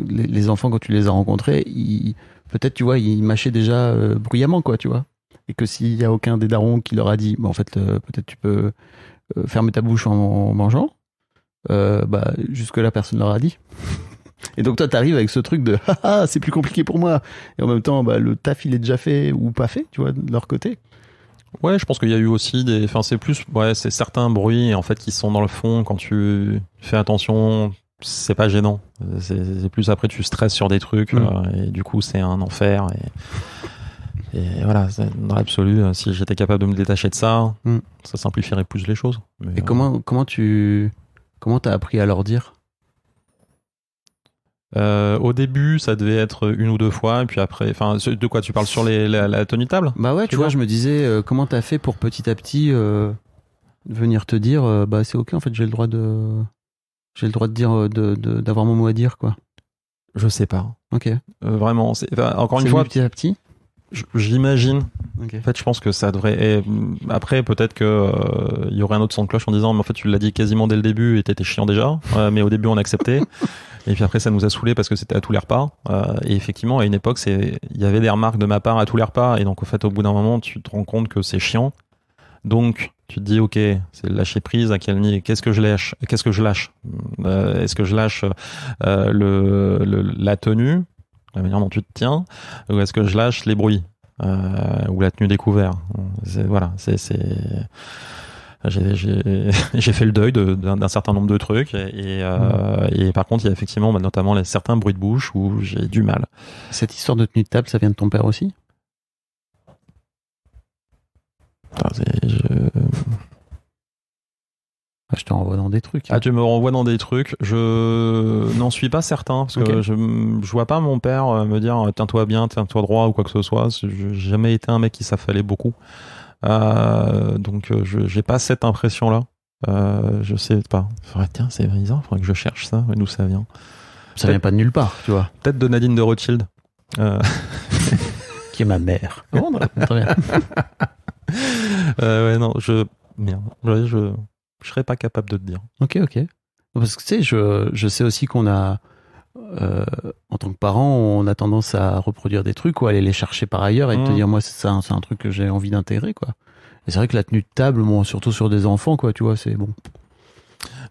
les, enfants, quand tu les as rencontrés, ils... peut-être, tu vois, ils mâchaient déjà euh, bruyamment, quoi, tu vois. Et que s'il y a aucun des darons qui leur a dit, bah, en fait, euh, peut-être tu peux euh, fermer ta bouche en, mangeant, bah, jusque-là, personne leur a dit. Et donc toi, tu arrives avec ce truc de ah, c'est plus compliqué pour moi. Et en même temps, bah, le taf il est déjà fait ou pas fait, tu vois, de leur côté. Ouais, je pense qu'il y a eu aussi des. Enfin, c'est plus. Ouais, c'est certains bruits en fait qui sont dans le fond quand tu fais attention, c'est pas gênant. C'est plus après tu stresses sur des trucs mm. euh, et du coup c'est un enfer. Et, voilà, dans l'absolu, euh, si j'étais capable de me détacher de ça, mm. ça simplifierait plus les choses. Mais et euh, comment comment tu comment t'as appris à leur dire au début, ça devait être une ou deux fois, et puis après, enfin, de quoi tu parles sur la, la, table Bah ouais, tu, vois, je me disais, comment t'as fait pour petit à petit venir te dire, bah c'est ok, en fait, j'ai le droit de j'ai le droit de dire euh, d'avoir mon mot à dire quoi Je sais pas. Ok. Euh, vraiment. encore une fois. Petit à petit. J'imagine. En fait, je pense que ça devrait. Mm, après, peut-être que euh, il y aurait un autre son de cloche en disant, mais en fait, tu l'as dit quasiment dès le début et t'étais chiant déjà. mais au début, on acceptait. et puis après, ça nous a saoulé parce que c'était à tous les repas. et effectivement, à une époque, c'est il y avait des remarques de ma part à tous les repas. Et donc, au fait, au bout d'un moment, tu te rends compte que c'est chiant. Donc, tu te dis ok c'est lâcher prise à quel niveau qu'est-ce que je lâche qu'est-ce que je lâche euh, est-ce que je lâche euh, le, la tenue la manière dont tu te tiens ou est-ce que je lâche les bruits euh, ou la tenue découverte voilà c'est j'ai fait le deuil d'un certain nombre de trucs mm. et, par contre il y a effectivement bah, notamment les, certains bruits de bouche où j'ai du mal. Cette histoire de tenue de table, ça vient de ton père aussi je... Ah, je te renvoie dans des trucs. Hein. Ah, tu me renvoies dans des trucs. Je n'en suis pas certain parce que je, je vois pas mon père euh, me dire euh, tiens-toi bien, tiens-toi droit ou quoi que ce soit. J'ai jamais été un mec qui s'affalait beaucoup. Euh, donc je j'ai pas cette impression là. Euh, je sais pas. tiens, c'est bizarre, faudrait que je cherche ça, d'où ça vient. Ça vient pas de nulle part, tu vois. Peut-être de Nadine de Rothschild. qui est ma mère. Oh, bien. Euh, ouais, non, je. Merde. je... serais pas capable de te dire. Ok, ok. Parce que tu sais, je, je sais aussi qu'on a. Euh, en tant que parent, on a tendance à reproduire des trucs ou aller les chercher par ailleurs et te mmh. dire, moi, c'est ça, c'est un truc que j'ai envie d'intégrer, quoi. Et c'est vrai que la tenue de table, surtout sur des enfants, quoi, tu vois, c'est bon.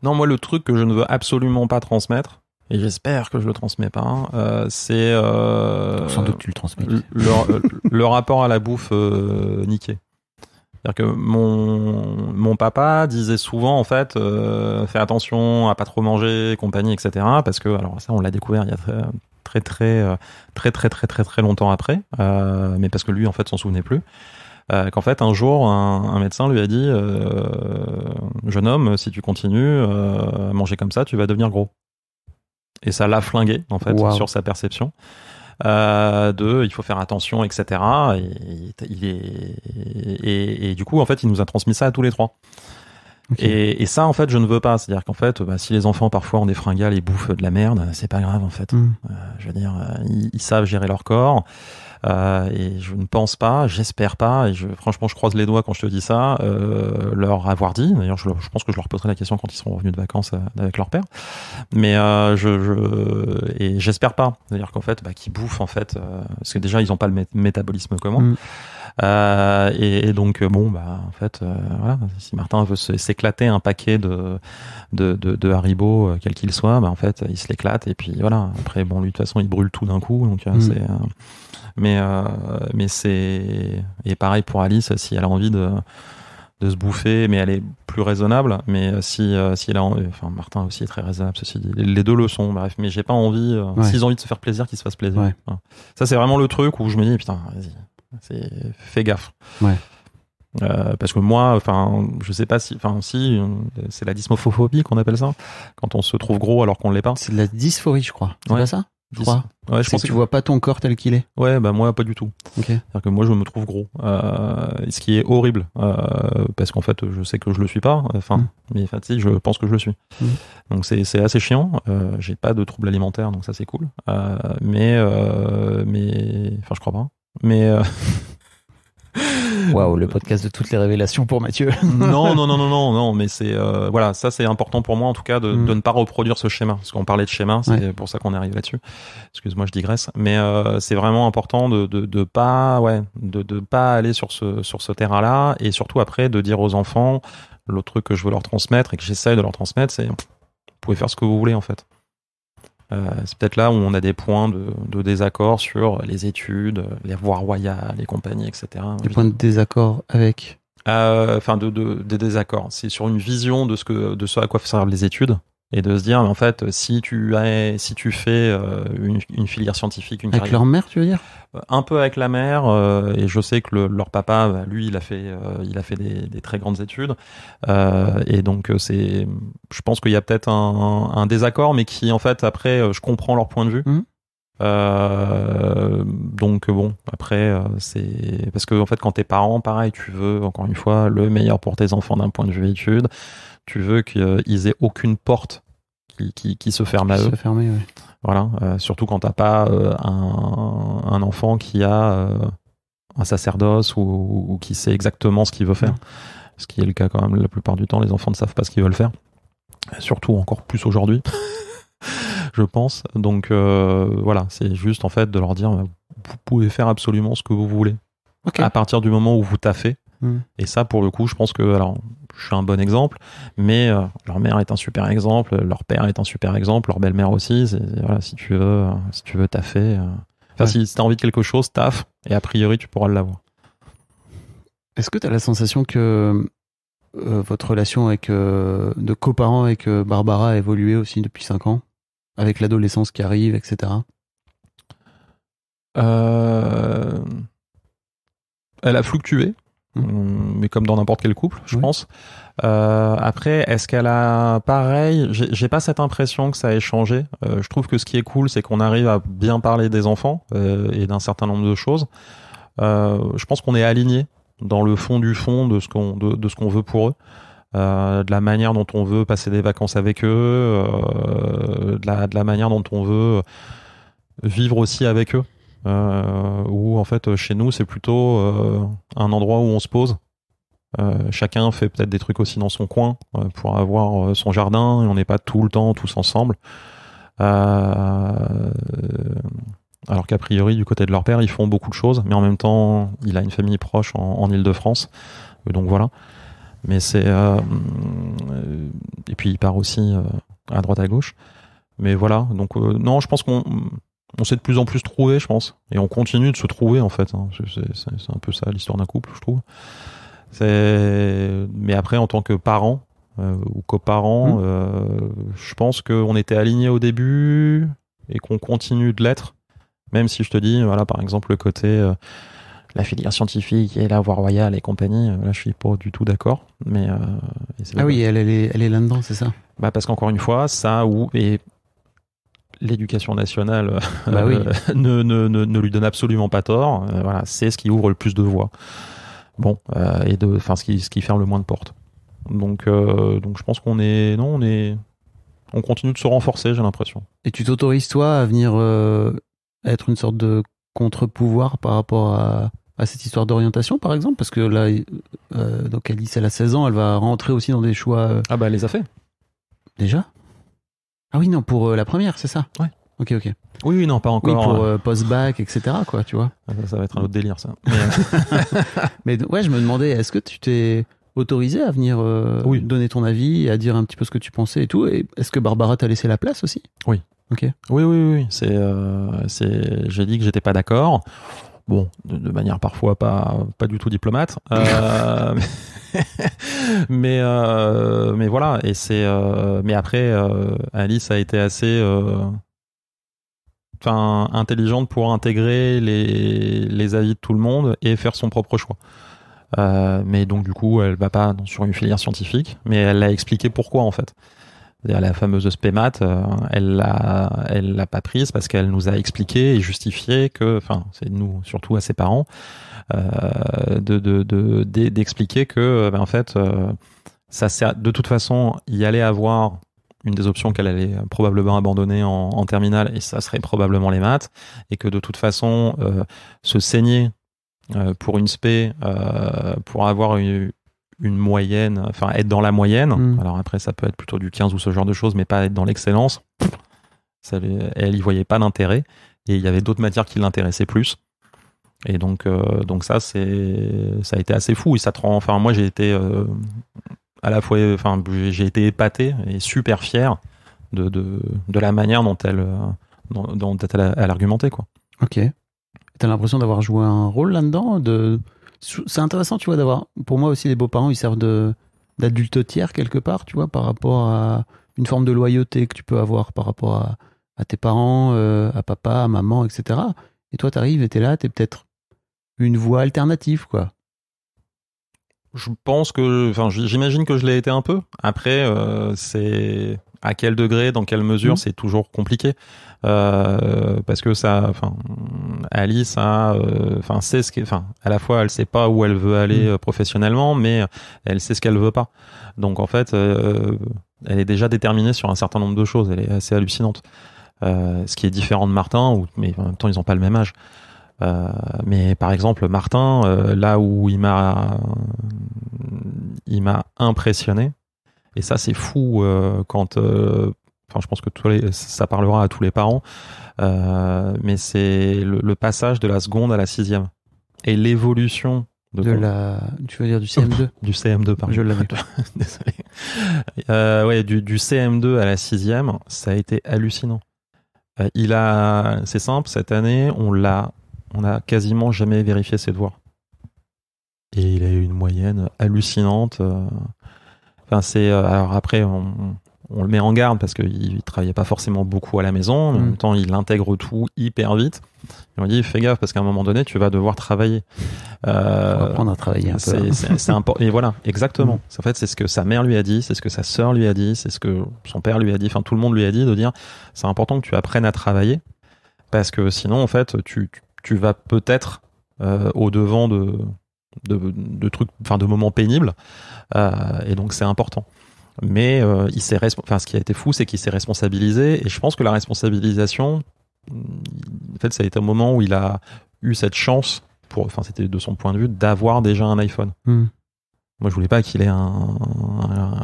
Non, moi, le truc que je ne veux absolument pas transmettre, et j'espère que je le transmets pas, hein, euh, c'est. Sans doute que tu le transmets. Le, le, rapport à la bouffe niqué que mon, papa disait souvent, en fait, euh, faire attention à pas trop manger, compagnie, etc. Parce que, alors ça, on l'a découvert il y a très, très, très, euh, très, très, très, longtemps après. Euh, mais parce que lui, en fait, s'en souvenait plus. qu'en fait un jour un, médecin lui a dit jeune homme si tu continues à manger comme ça tu vas devenir gros et ça l'a flingué en fait sur sa perception euh, de il faut faire attention, etc. Et, il est, et, et, du coup, en fait, il nous a transmis ça à tous les trois. Et, et, ça, en fait, je ne veux pas. C'est-à-dire qu'en fait, bah, si les enfants parfois ont des fringales et bouffent de la merde, c'est pas grave, en fait. Mm. Euh, je veux dire, euh, ils, savent gérer leur corps. Euh, et je ne pense pas, j'espère pas, et franchement, je croise les doigts quand je te dis ça, euh, leur avoir dit. D'ailleurs, je, pense que je leur poserai la question quand ils seront revenus de vacances euh, avec leur père. Mais je, et j'espère pas. C'est-à-dire qu'en fait, bah, qu'ils bouffent en fait, parce que déjà, ils n'ont pas le métabolisme commun. Mm. Euh, et, donc euh, bon bah en fait euh, voilà, si Martin veut s'éclater un paquet de de, de, Haribo quel qu'il soit, bah en fait il se l'éclate et puis voilà. Après bon lui de toute façon il brûle tout d'un coup donc mm. c'est mais mais c'est et pareil pour Alice si elle a envie de de se bouffer, mais elle est plus raisonnable. Mais si, si elle a, enfin Martin aussi est très raisonnable, ceci dit. Les deux le sont, bref. Mais j'ai pas envie, s'ils ont envie de se faire plaisir, qu'ils se fassent plaisir. Ça, c'est vraiment le truc où je me dis, putain, vas-y, c'est fais gaffe. Ouais. Euh, parce que moi, enfin, je sais pas si, enfin, si, c'est la dysmorphophobie qu'on appelle ça, quand on se trouve gros alors qu'on l'est pas. C'est de la dysphorie, je crois. C'est ça je crois. Ouais, je que, tu vois pas ton corps tel qu'il est. Ouais, bah moi pas du tout. cest que moi je me trouve gros, euh, ce qui est horrible euh, parce qu'en fait je sais que je le suis pas. Enfin, hmm. mais enfin si, je pense que je le suis. Hmm. Donc c'est assez chiant. Euh, J'ai pas de troubles alimentaires, donc ça c'est cool. mais mais enfin je crois pas mais. Euh, Waouh, le podcast de toutes les révélations pour Mathieu. non, non, non, non, non, non, mais c'est euh, voilà, ça c'est important pour moi en tout cas mm. de, ne pas reproduire ce schéma, parce qu'on parlait de schéma, c'est pour ça qu'on est arrivé là-dessus. Excuse-moi, je digresse, mais euh, c'est vraiment important de, de, pas ouais, de, de pas aller sur ce sur ce terrain-là, et surtout après de dire aux enfants l'autre truc que je veux leur transmettre et que j'essaye de leur transmettre, c'est vous pouvez faire ce que vous voulez en fait. Euh, c'est peut-être là où on a des points de, désaccord sur les études, les voies royales, les compagnies, etc. Des points de désaccord avec euh, Enfin, de, des désaccords. C'est sur une vision de ce, que, de ce à quoi servent les études et de se dire en fait si tu si tu fais euh, une, filière scientifique une avec leur mère tu veux dire un peu avec la mère euh, et je sais que leur papa bah, lui il a fait euh, il a fait des, très grandes études et donc c'est je pense qu'il y a peut-être un, désaccord mais qui en fait après je comprends leur point de vue mmh. donc bon, après c'est parce que en fait quand t'es parent, pareil, tu veux encore une fois le meilleur pour tes enfants d'un point de vue études tu veux qu'ils aient aucune porte qui, se ferme à eux. fermer, Voilà, euh, surtout quand t'as pas euh, un, enfant qui a euh, un sacerdoce ou, qui sait exactement ce qu'il veut faire. Ce qui est le cas quand même la plupart du temps, les enfants ne savent pas ce qu'ils veulent faire. Surtout encore plus aujourd'hui, je pense. Donc voilà, c'est juste en fait de leur dire vous pouvez faire absolument ce que vous voulez. À partir du moment où vous taffez, Mm. Et ça, pour le coup, je pense que, alors, je suis un bon exemple, mais euh, leur mère est un super exemple, leur père est un super exemple, leur belle-mère aussi. voilà, si tu veux, euh, si tu veux taffer. Euh. Enfin, si, tu t'as envie de quelque chose, taf, et a priori, tu pourras l'avoir. Est-ce que tu as la sensation que votre relation avec, de coparent avec Barbara a évolué aussi depuis 5 ans Avec l'adolescence qui arrive, etc. Elle a fluctué. Mm. mais comme dans n'importe quel couple, je pense. Euh, après, est-ce qu'elle a pareil J'ai pas cette impression que ça ait changé. Euh, je trouve que ce qui est cool, c'est qu'on arrive à bien parler des enfants euh, et d'un certain nombre de choses. je pense qu'on est aligné dans le fond du fond de ce qu'on ce qu'on veut pour eux. de la manière dont on veut passer des vacances avec eux, de, la, manière dont on veut vivre aussi avec eux euh, où en fait chez nous c'est plutôt euh, un endroit où on se pose. Euh, chacun fait peut-être des trucs aussi dans son coin euh, pour avoir son jardin et on n'est pas tout le temps tous ensemble. alors qu'a priori du côté de leur père ils font beaucoup de choses, mais en même temps il a une famille proche en, Ile-de-France. Donc voilà. Mais c'est et puis il part aussi à droite à gauche. Mais voilà, donc non, je pense qu'on on s'est de plus en plus trouvé, je pense. Et on continue de se trouver, en fait. Hein. C'est un peu ça, l'histoire d'un couple, je trouve. Mais après, en tant que parents, euh, ou coparents, mmh. euh, je pense qu'on était alignés au début et qu'on continue de l'être. Même si je te dis, voilà, par exemple, le côté euh, la filière scientifique et la voie royale et compagnie, là, je suis pas du tout d'accord. Mais ah oui, elle, elle est, elle est là-dedans, c'est ça bah parce qu'encore une fois, ça ou l'éducation nationale bah euh, ne, lui donne absolument pas tort. Euh, voilà, c'est ce qui ouvre le plus de voies. Bon, euh, et de, enfin, ce qui, ce qui ferme le moins de portes. Donc, donc je pense qu'on est, non, on est, on continue de se renforcer, j'ai l'impression. Et tu t'autorises toi à venir être une sorte de contre-pouvoir par rapport à, cette histoire d'orientation, par exemple, parce que là, donc Alice, elle a 16 ans, elle va rentrer aussi dans des choix. Ah bah elle les a fait. Déjà ah oui, non, pour euh, la première, c'est ça Ouais. Ok, ok. Oui, non, pas encore. pour euh. Euh, post-bac, etc., quoi, tu vois. Ah, ça, va être un autre délire, ça. Mais ouais, je me demandais, est-ce que tu t'es autorisé à venir donner ton avis, à dire un petit peu ce que tu pensais et tout Et est-ce que Barbara t'a laissé la place aussi Oui. Ok. Oui, oui, oui. C'est, c'est, j'ai dit que j'étais pas d'accord. Bon, de, manière parfois pas, pas du tout diplomate. Euh, Euh, mais voilà. Et euh, mais après euh, Alice a été assez enfin intelligente pour intégrer les, les avis de tout le monde et faire son propre choix. mais donc du coup, elle va pas sur une filière scientifique, mais elle a expliqué pourquoi en fait. C'est-à-dire la fameuse spémat, euh, elle l'a, elle l'a pas prise parce qu'elle nous a expliqué et justifié que, enfin, c'est nous, surtout à ses parents, euh, de, d'expliquer que, euh, ben, en fait, ça de toute façon, il y allait avoir une des options qu'elle allait probablement abandonner en, terminale, et ça serait probablement les maths, et que de toute façon, se saigner pour une spé, pour avoir une, une moyenne, enfin être dans la moyenne. Hmm. Alors après, ça peut être plutôt du 15 ou ce genre de choses, mais pas être dans l'excellence. Elle y voyait pas d'intérêt. Et il y avait d'autres matières qui l'intéressaient plus. Et donc, euh, donc ça, c'est, ça a été assez fou. Et ça te rend, enfin, moi, j'ai été euh, à la fois, enfin, j'ai été épaté et super fier de, de, la manière dont elle, euh, dont, elle, a, argumenté, quoi. Ok. T'as l'impression d'avoir joué un rôle là-dedans, de c'est intéressant, tu vois, d'avoir. Pour moi aussi, les beaux-parents, ils servent de tiers quelque part, tu vois, par rapport à une forme de loyauté que tu peux avoir par rapport à, tes parents, euh, à papa, à maman, etc. Et toi, t'arrives et t'es là, t'es peut-être une voie alternative, quoi. Je pense que, enfin, j'imagine que je l'ai été un peu. Après, euh, c'est à quel degré, dans quelle mesure, mmh. c'est toujours compliqué euh, parce que ça, enfin, Alice euh, enfin, ce sait ce enfin, à la fois elle sait pas où elle veut aller mmh. euh, professionnellement, mais elle sait ce qu'elle veut pas. Donc en fait, elle est déjà déterminée sur un certain nombre de choses. Elle est assez hallucinante. ce qui est différent de Martin, mais en même temps ils n'ont pas le même âge. mais par exemple, Martin, là où il m'a, il m'a impressionné, et ça, c'est fou euh, quand. Euh, enfin, je pense que ça parlera à tous les parents. Euh, mais c'est le, passage de la seconde à la sixième et l'évolution de, la. Tu veux dire du CM2 Du CM2, pardon. Je l'avais Désolé. ouais, du, CM2 à la sixième, ça a été hallucinant. il a, c'est simple, cette année, on l'a, on a quasiment jamais vérifié ses devoirs. Et il a eu une moyenne hallucinante. Enfin, euh, alors après on, le met en garde parce qu'il travaillait pas forcément beaucoup à la maison. En mm. même temps, il intègre tout hyper vite. Et on dit fais gaffe parce qu'à un moment donné, tu vas devoir travailler. Euh, apprendre à travailler un peu. C'est important. Et voilà, exactement. Mm. En fait, c'est ce que sa mère lui a dit, c'est ce que sa sœur lui a dit, c'est ce que son père lui a dit. Enfin, tout le monde lui a dit de dire c'est important que tu apprennes à travailler parce que sinon, en fait, tu, vas peut-être euh, au devant de de, trucs, enfin de moments pénibles. Euh, et donc c'est important mais euh, il s'est enfin ce qui a été fou c'est qu'il s'est responsabilisé et je pense que la responsabilisation en fait ça a été un moment où il a eu cette chance pour enfin c'était de son point de vue d'avoir déjà un iPhone hmm. moi je voulais pas qu'il ait un,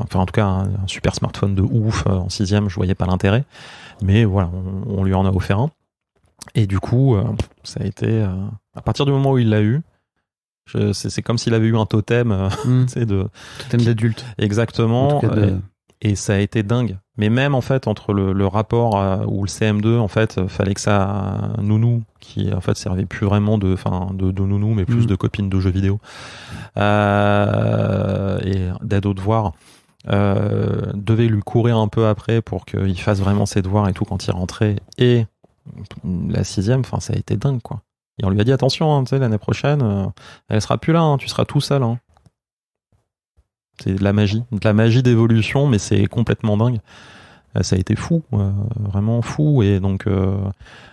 enfin en tout cas un, super smartphone de ouf euh, en sixième je voyais pas l'intérêt mais voilà on, lui en a offert un et du coup ça a été à partir du moment où il l'a eu c'est comme s'il avait eu un totem, euh, mm. de totem d'adulte. Exactement. Euh, et, ça a été dingue. Mais même en fait entre le, rapport euh, ou le CM2, en fait, fallait que ça nounou qui en fait servait plus vraiment de, fin, de, de nounou, mais plus mm. de copine de jeux vidéo et d'aide aux devoirs. devait lui courir un peu après pour qu'il fasse vraiment ses devoirs et tout quand il rentrait. Et la sixième, enfin, ça a été dingue, quoi. Et on lui a dit attention, hein, l'année prochaine, euh, elle sera plus là, hein, tu seras tout seul. Hein. C'est de la magie, de la magie d'évolution, mais c'est complètement dingue. Euh, ça a été fou, euh, vraiment fou. Et donc,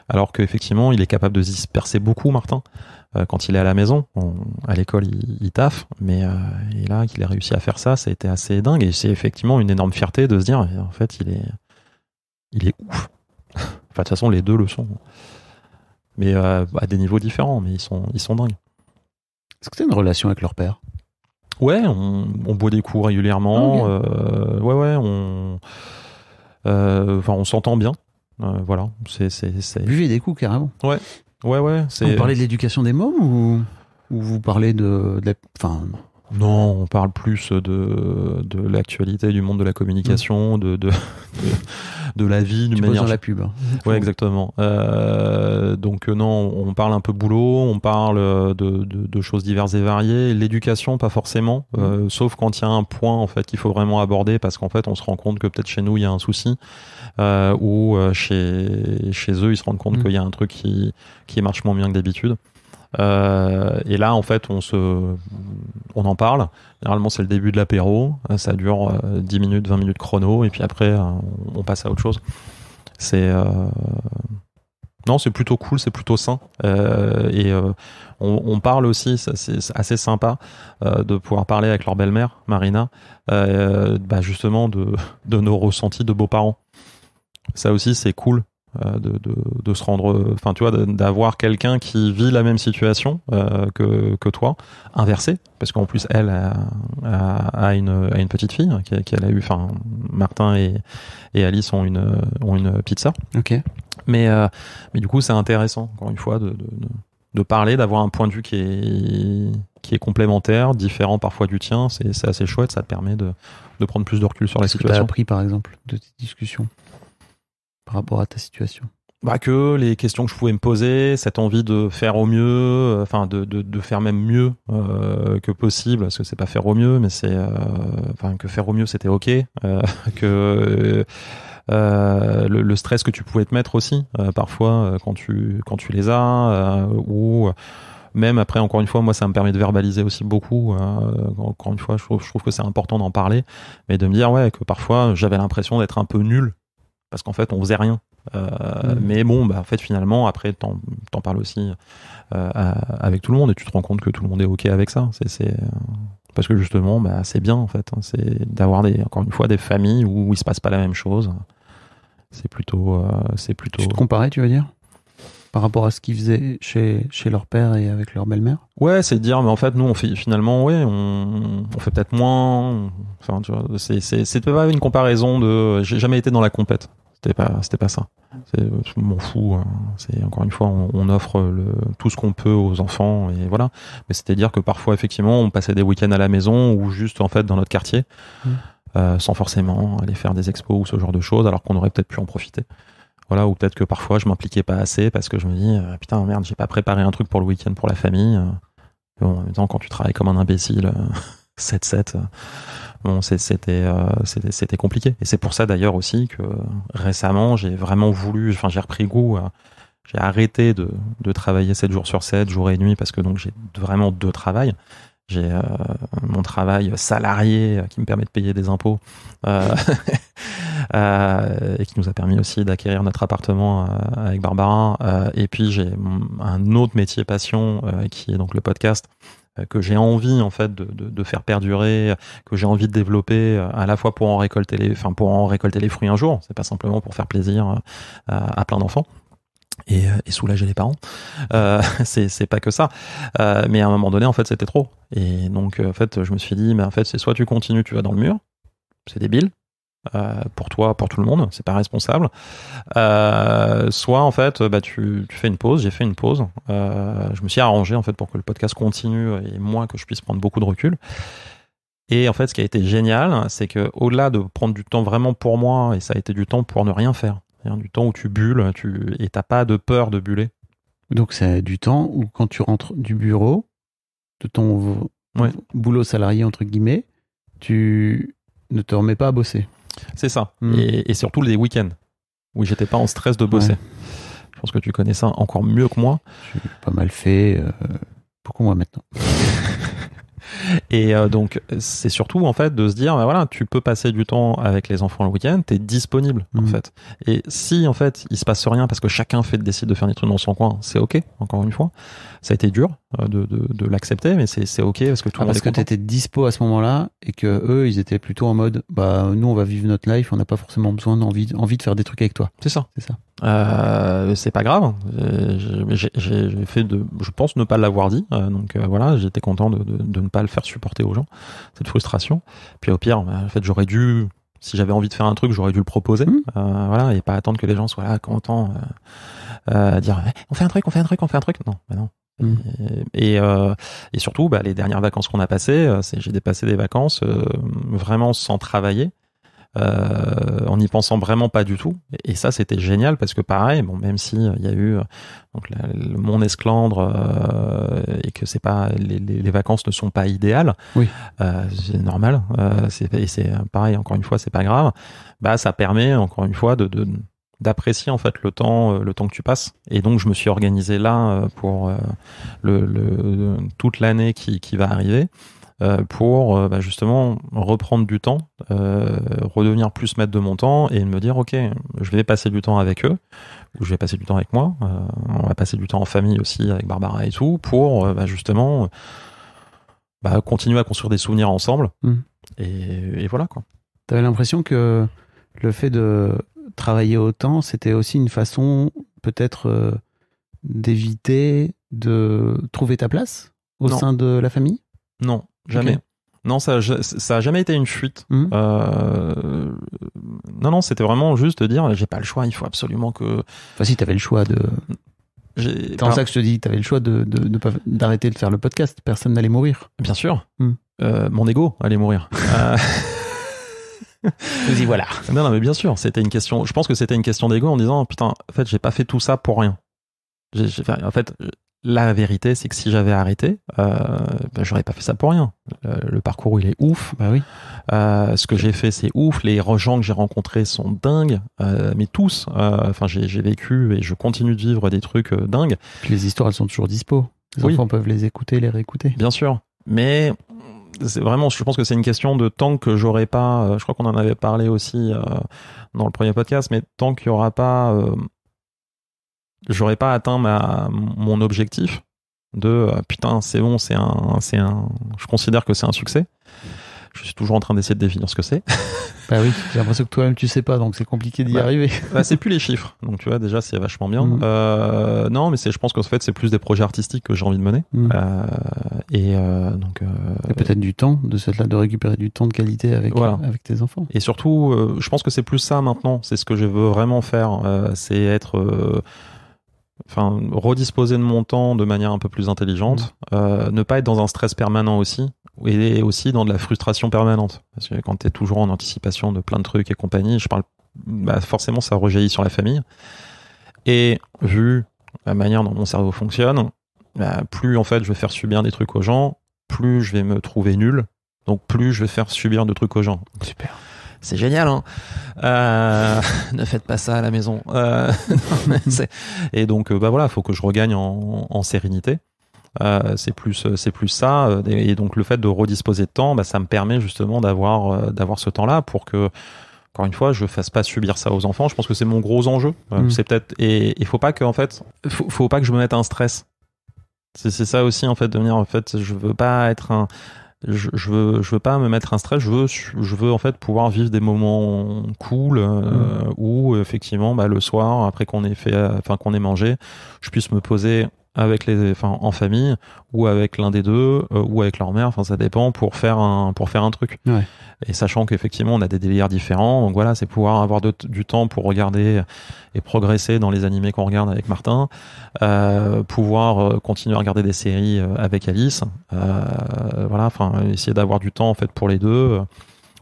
alors qu'effectivement, il est capable de se disperser beaucoup, Martin, quand il est à la maison. à l'école, il, taffe, mais là, qu'il ait réussi à faire ça, ça a été assez dingue. Et c'est effectivement une énorme fierté de se dire, en fait, il est, il est ouf. enfin, de toute façon, les deux le sont mais euh, à, des niveaux différents, mais ils sont, ils sont dingues. Est-ce que tu as une relation avec leur père Ouais, on, boit des coups régulièrement. Ah, euh, ouais, ouais, on, euh, on s'entend bien. Euh, voilà, c'est, c'est, Buvez des coups carrément. Ouais, ouais, ouais. Vous parlez de l'éducation des mômes ou, vous parlez de, enfin, non, on parle plus de, de l'actualité du monde de la communication, mm. de, de, de, la vie, d'une manière. Dans la pub. Hein. exactement. Euh, donc euh, non, on parle un peu boulot, on parle euh, de, de choses diverses et variées. L'éducation, pas forcément, mm. sauf quand il y a un point en fait qu'il faut vraiment aborder parce qu'en fait on se rend compte que peut-être chez nous il y a un souci ou chez chez eux ils se rendent compte mm. qu'il y a un truc qui qui marche moins bien que d'habitude. Euh, et là, en fait, on, se, on en parle. Généralement, c'est le début de l'apéro. Euh, ça dure 10 euh, minutes, 20 minutes chrono. Et puis après, on passe à autre chose. C'est. Non, c'est plutôt cool, c'est plutôt sain. et on, parle aussi, c'est assez sympa de pouvoir parler avec leur belle-mère, Marina, bah, justement de, de nos ressentis de beaux-parents. Ça aussi, c'est cool euh, de, se rendre, enfin tu vois, d'avoir quelqu'un qui vit la même situation euh, que, toi, inversée parce qu'en plus elle a, une, petite fille hein, qu'elle a eu, enfin Martin et, Alice ont une, ont une pizza Ok. Mais, euh, du coup c'est intéressant, encore une fois, de, parler, d'avoir un point de vue qui est, complémentaire, différent parfois du tien, c'est assez chouette, ça te permet de, prendre plus de recul sur la situation. Que par exemple de tes discussions par rapport à ta situation bah que les questions que je pouvais me poser, cette envie de faire au mieux, euh, enfin de, faire même mieux euh, que possible, parce que c'est pas faire au mieux, mais c'est euh, enfin que faire au mieux c'était ok, que le, stress que tu pouvais te mettre aussi parfois quand tu quand tu les as ou même après encore une fois moi ça me permet de verbaliser aussi beaucoup encore une fois je trouve, je trouve que c'est important d'en parler mais de me dire ouais que parfois j'avais l'impression d'être un peu nul parce qu'en fait on faisait rien. Euh, mm. Mais bon, bah, en fait finalement, après t'en, parles aussi euh, avec tout le monde et tu te rends compte que tout le monde est ok avec ça. C'est, euh, parce que justement, bah, c'est bien en fait, hein. c'est d'avoir des, encore une fois des familles où, il se passe pas la même chose. C'est plutôt, euh, c'est plutôt. Tu te comparais, tu veux dire par rapport à ce qu'ils faisaient chez, chez leur père et avec leur belle-mère Ouais, c'est dire, mais en fait, nous, on fait, finalement, oui on, fait peut-être moins. Enfin, tu c'est, c'était pas une comparaison de. J'ai jamais été dans la compète. C'était pas, c'était pas ça. C'est, je m'en fous. Hein. C'est encore une fois, on, offre tout ce qu'on peut aux enfants et voilà. Mais c'était à dire que parfois, effectivement, on passait des week-ends à la maison ou juste en fait dans notre quartier, mmh. euh, sans forcément aller faire des expos ou ce genre de choses, alors qu'on aurait peut-être pu en profiter voilà, ou peut-être que parfois je m'impliquais pas assez parce que je me dis euh, putain merde, j'ai pas préparé un truc pour le week-end pour la famille. Euh. Bon, en même temps, quand tu travailles comme un imbécile, 7-7, euh, bon, c'était c'était compliqué. Et c'est pour ça d'ailleurs aussi que récemment, j'ai vraiment voulu, enfin, j'ai repris goût. j'ai arrêté de, de, travailler 7 jours sur 7, jour et nuit, parce que donc j'ai vraiment deux travails j'ai euh, mon travail salarié euh, qui me permet de payer des impôts euh, et qui nous a permis aussi d'acquérir notre appartement avec Barbara. et puis j'ai un autre métier passion qui est donc le podcast que j'ai envie en fait de, faire perdurer, que j'ai envie de développer à la fois pour en récolter les, pour en récolter les fruits un jour. C'est pas simplement pour faire plaisir à plein d'enfants, euh, et, soulager les parents. Euh, c'est pas que ça. Euh, mais à un moment donné, en fait, c'était trop. Et donc, en fait, je me suis dit, mais en fait, c'est soit tu continues, tu vas dans le mur, c'est débile. pour toi, pour tout le monde, c'est pas responsable. soit en fait, bah, tu, tu fais une pause. J'ai fait une pause. je me suis arrangé en fait pour que le podcast continue et moi que je puisse prendre beaucoup de recul. Et en fait, ce qui a été génial, c'est que au-delà de prendre du temps vraiment pour moi, et ça a été du temps pour ne rien faire, du temps où tu bulles tu, et t'as pas de peur de buller. Donc c'est du temps où quand tu rentres du bureau, de ton boulot salarié entre guillemets, tu ne te remets pas à bosser. C'est ça. Hmm. Et, surtout les week-ends où j'étais pas en stress de bosser. Je pense que tu connais ça encore mieux que moi. pas mal fait, pourquoi euh, moi maintenant. Et euh, donc, c'est surtout en fait de se dire, bah, voilà, tu peux passer du temps avec les enfants le week-end, t'es disponible en mhm. fait. Et si en fait il se passe rien parce que chacun fait décide de faire des trucs dans son coin, c'est ok. Encore une fois, ça a été dur euh, de, de, l'accepter, mais c'est ok parce que tout ah, parce que t'étais dispo à ce moment-là et que eux ils étaient plutôt en mode, bah nous on va vivre notre life, on n'a pas forcément besoin d'envie envie de faire des trucs avec toi. C'est ça. C'est ça. Euh, c'est pas grave. Euh, j'ai fait de, je pense ne pas l'avoir dit. Euh, donc voilà, j'étais content de, de, de, ne pas le faire supporter aux gens cette frustration. Puis au pire, bah, en fait, j'aurais dû, si j'avais envie de faire un truc, j'aurais dû le proposer. Mmh. voilà, et pas attendre que les gens soient là contents, dire eh, on fait un truc, on fait un truc, on fait un truc. Non, bah non. Mmh. Et, et, surtout, bah, les dernières vacances qu'on a passées, j'ai dépassé des vacances vraiment sans travailler euh, en n'y pensant vraiment pas du tout. Et, ça, c'était génial parce que pareil, bon, même si euh, il y a eu euh, donc Esclandre et que c'est pas les, vacances ne sont pas idéales, oui. c'est normal. c'est pareil, encore une fois, c'est pas grave. Bah, ça permet encore une fois de, de d'apprécier en fait le temps le temps que tu passes et donc je me suis organisé là pour le, le toute l'année qui, qui va arriver euh, pour euh, bah, justement reprendre du temps, euh, redevenir plus maître de mon temps et me dire ok, je vais passer du temps avec eux ou je vais passer du temps avec moi. on va passer du temps en famille aussi avec Barbara et tout pour bah, justement bah, continuer à construire des souvenirs ensemble. Mm. Et, voilà quoi. T'avais l'impression que le fait de travailler autant, c'était aussi une façon peut-être d'éviter de trouver ta place au sein de la famille Non, Jamais. Non, ça, ça a jamais été une fuite. Mmh. Euh, non, non, c'était vraiment juste dire, j'ai pas le choix, il faut absolument que. Enfin, si t'avais le choix de. C'est en ça que je te dis, t'avais le choix de, d'arrêter de, faire le podcast. Personne n'allait mourir. Bien sûr. Mmh. Euh, mon ego allait mourir. euh... y voilà. Non, non, mais bien sûr, c'était une question. Je pense que c'était une question d'ego en disant, putain, en fait, j'ai pas fait tout ça pour rien. J'ai, fait, en fait, la vérité, c'est que si j'avais arrêté, euh, ben, j'aurais pas fait ça pour rien. Le, parcours, il est ouf. Bah oui. Euh, ce que j'ai fait, c'est ouf. Les gens que j'ai rencontrés sont dingues, euh, mais tous. Euh, enfin, j'ai vécu et je continue de vivre des trucs dingues. les histoires, elles sont toujours dispo. Les peuvent les écouter, les réécouter. Bien sûr, mais c'est vraiment, je pense que c'est une question de temps que j'aurai pas, je crois qu'on en avait parlé aussi dans le premier podcast, mais tant qu'il y aura pas j'aurais pas atteint ma, mon objectif de euh, putain, c'est bon, c'est un, c'est un, je considère que c'est un succès. Je suis toujours en train d'essayer de définir ce que c'est. Bah oui, j'ai l'impression que toi-même tu sais pas, donc c'est compliqué d'y bah, arriver. Bah c'est plus les chiffres, donc tu vois déjà c'est vachement bien. Mm. Euh, non, mais c'est, je pense qu'en fait c'est plus des projets artistiques que j'ai envie de mener. Mm. Euh, et euh, donc. Euh, et peut-être du temps de cette là, de récupérer du temps de qualité avec euh, avec tes enfants. Et surtout, je pense que c'est plus ça maintenant. C'est ce que je veux vraiment faire, c'est être enfin redisposer de mon temps de manière un peu plus intelligente, mm. euh, ne pas être dans un stress permanent aussi et aussi dans de la frustration permanente parce que quand tu es toujours en anticipation de plein de trucs et compagnie, je parle bah forcément ça rejaillit sur la famille. Et vu la manière dont mon cerveau fonctionne, bah, plus en fait je vais faire subir des trucs aux gens, plus je vais me trouver nul. Donc plus je vais faire subir de trucs aux gens. Super c'est génial. Hein euh, ne faites pas ça à la maison. Euh, et donc, euh, bah voilà, faut que je regagne en, sérénité. c'est plus, c'est plus ça. Et donc, le fait de redisposer de temps, bah, ça me permet justement d'avoir, d'avoir ce temps-là pour que, encore une fois, je ne fasse pas subir ça aux enfants. Je pense que c'est mon gros enjeu. Mm. C'est peut-être, et il faut pas que, en fait, faut, faut pas que je me mette un stress. C'est ça aussi, en fait, de venir, en fait, je veux pas être un, je, je, veux je veux pas me mettre un stress je veux je veux en fait pouvoir vivre des moments cool euh, mm. où effectivement bah, le soir après qu'on ait fait euh, enfin qu'on ait mangé je puisse me poser avec les, en famille ou avec l'un des deux euh, ou avec leur mère. Enfin, ça dépend pour faire un, pour faire un truc. Et sachant qu'effectivement, on a des délires différents. Donc voilà, c'est pouvoir avoir du temps pour regarder et progresser dans les animés qu'on regarde avec Martin, euh, pouvoir euh, continuer à regarder des séries avec Alice. voilà, enfin, essayer d'avoir du temps en fait pour les deux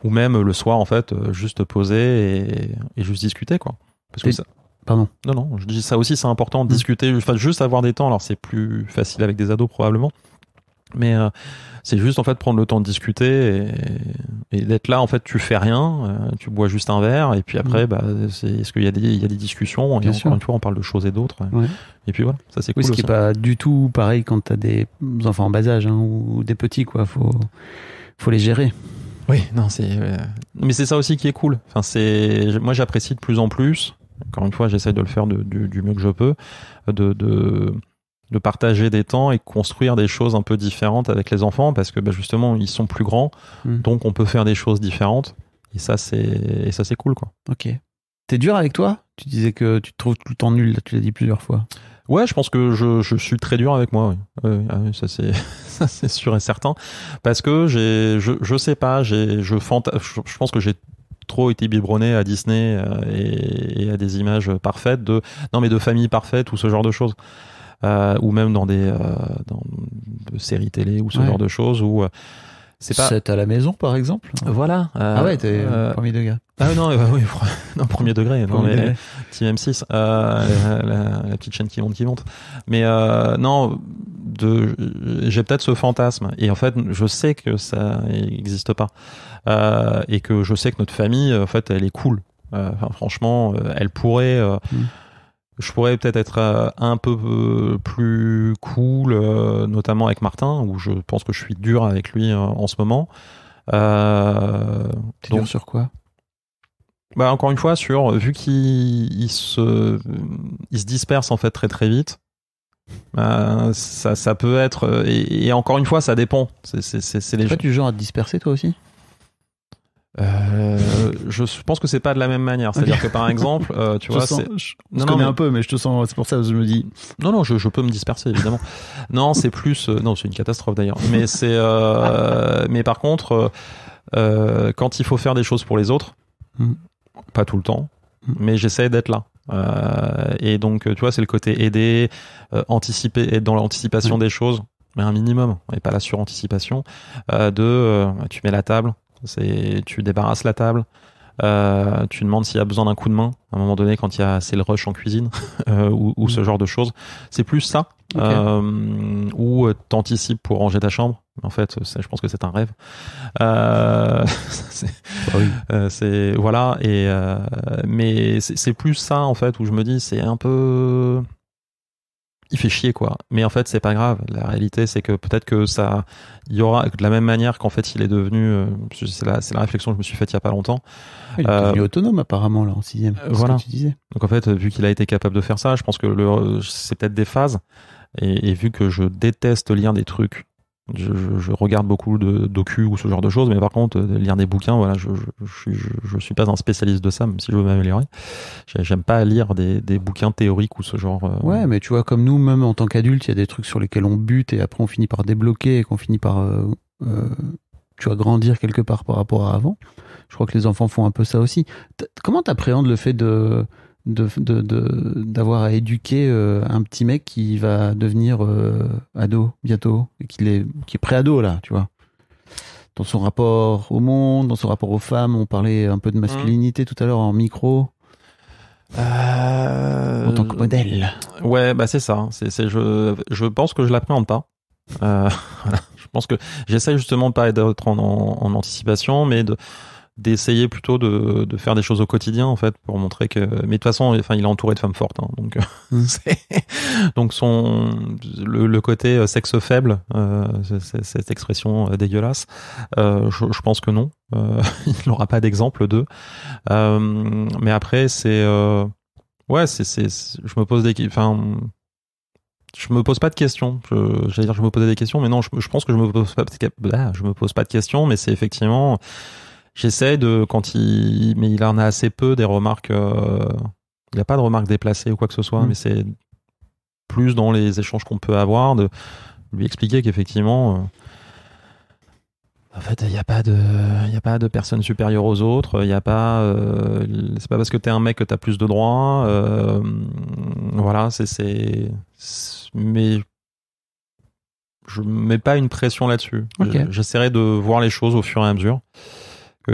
ou même le soir en fait, juste poser et, juste discuter quoi. Parce que ça, non, non, je dis ça aussi, c'est important de hmm. discuter, enfin, juste avoir des temps. Alors, c'est plus facile avec des ados probablement, mais euh, c'est juste en fait prendre le temps de discuter et, d'être là. En fait, tu fais rien, euh, tu bois juste un verre et puis après, hmm. bah, c'est est-ce qu'il y a des il y a des discussions Bien sûr. encore une fois, on parle de choses et d'autres. Et puis voilà, ça c'est cool. Oui, ce qui n'est pas du tout pareil quand tu as des enfants en bas âge hein, ou des petits quoi. Faut faut les gérer. Oui, non, c'est euh, mais c'est ça aussi qui est cool. Enfin, c'est moi j'apprécie de plus en plus encore une fois, j'essaie de le faire du, mieux que je peux, de, de, partager des temps et construire des choses un peu différentes avec les enfants parce que bah, justement, ils sont plus grands, hmm. donc on peut faire des choses différentes. Et ça, c'est, ça, c'est cool, quoi. Ok. T'es dur avec toi Tu disais que tu te trouves tout le temps nul, tu l'as dit plusieurs fois. Ouais, je pense que je, je suis très dur avec moi, euh, ah ça c'est ça c'est sûr et certain parce que j'ai je je sais pas, j'ai je, je pense que j'ai trop été biberonné à Disney euh, et, à des images parfaites de non mais de famille parfaite ou ce genre de choses. Euh, ou même dans des euh, séries télé ou ce genre de choses où c'est pas à la maison par exemple voilà ah ouais t'es premier degré ah non oui premier degré non mais 6 la, petite chaîne qui monte qui monte mais non de j'ai peut-être ce fantasme et en fait je sais que ça n'existe pas euh, et que je sais que notre famille, en fait, elle est cool. Euh, franchement, euh, elle pourrait. Mm. je pourrais peut-être être un peu plus cool, notamment avec Martin, où je pense que je suis dur avec lui en ce moment. Euh, T'es dur sur quoi bah encore une fois, sur vu qu'il se, il se disperse en fait très très vite, ça, ça, peut être et, encore une fois ça dépend. C'est Tu Pas du genre à te disperser toi aussi euh, je pense que c'est pas de la même manière. C'est-à-dire que par exemple, tu vois, je, connais un peu, mais je te sens. C'est pour ça que je me dis. Non, non, je, peux me disperser évidemment. non, c'est plus. Euh, non, c'est une catastrophe d'ailleurs. Mais c'est. Euh, mais par contre, quand il faut faire des choses pour les autres, mm. pas tout le temps, mm. mais j'essaie d'être là. et donc, tu vois, c'est le côté aider, anticiper, être dans l'anticipation mm. des choses, mais un minimum, et pas la suranticipation. de, tu mets la table, c'est, tu débarrasses la table, euh, tu demandes s'il y a besoin d'un coup de main à un moment donné quand il y a c'est le rush en cuisine euh, ou, ce mm. genre de choses. C'est plus ça euh, ou t'anticipes pour ranger ta chambre. En fait, je pense que c'est un rêve. Bah c'est, voilà et mais c'est, c'est plus ça en fait où je me dis c'est un peu il fait chier quoi. Mais en fait, c'est pas grave. La réalité, c'est que peut-être que ça, il y aura de la même manière qu'en fait, il est devenu. Euh, c'est la, réflexion que je me suis faite il y a pas longtemps. Il est euh, devenu autonome apparemment là en sixième. voilà. Euh, ce que tu disais. Donc en fait, vu qu'il a été capable de faire ça, je pense que c'est peut-être des phases. Et, et, vu que je déteste lire des trucs je, regarde beaucoup de docu ou ce genre de choses, mais par contre, euh, lire des bouquins, voilà, je, je, suis pas un spécialiste de ça, même si je veux m'améliorer. J'aime pas lire des, des, bouquins théoriques ou ce genre. Euh, ouais, mais tu vois, comme nous, même en tant qu'adultes, il y a des trucs sur lesquels on bute et après on finit par débloquer et qu'on finit par, euh, tu vois, grandir quelque part par rapport à avant. Je crois que les enfants font un peu ça aussi. comment t'appréhendes le fait de d'avoir de, de, à éduquer euh, un petit mec qui va devenir euh, ado bientôt et qui est, qui est pré-ado là, tu vois. Dans son rapport au monde, dans son rapport aux femmes, on parlait un peu de masculinité tout à l'heure en micro. Euh, en tant que modèle. Ouais, bah c'est ça. Hein. C'est, je, je pense que je l'appréhende pas. Je pense que j'essaie justement de pas d'être en, en, anticipation, mais de, d'essayer plutôt de, de, faire des choses au quotidien en fait pour montrer que mais de toute façon enfin il est entouré de femmes fortes hein, donc euh, mm. donc son le, côté euh, sexe faible euh, cette expression dégueulasse je, pense que non il n'aura pas d'exemple d'eux mais après c'est ouais c'est c'est je me pose des enfin je me pose pas de questions. J'allais dire, je me posais des questions, mais non, je, pense que je me pose pas je me pose pas de questions, mais c'est effectivement, J'essaie de, quand il, mais il en a assez peu des remarques. Euh, il n'y a pas de remarques déplacées ou quoi que ce soit, mm. mais c'est plus dans les échanges qu'on peut avoir de lui expliquer qu'effectivement, euh, en fait, il n'y a pas de, il a pas de personne supérieure aux autres. Il n'y a pas, euh, c'est pas parce que t'es un mec que t'as plus de droits. voilà, c'est, c'est, mais je mets pas une pression là-dessus. J'essaierai de voir les choses au fur et à mesure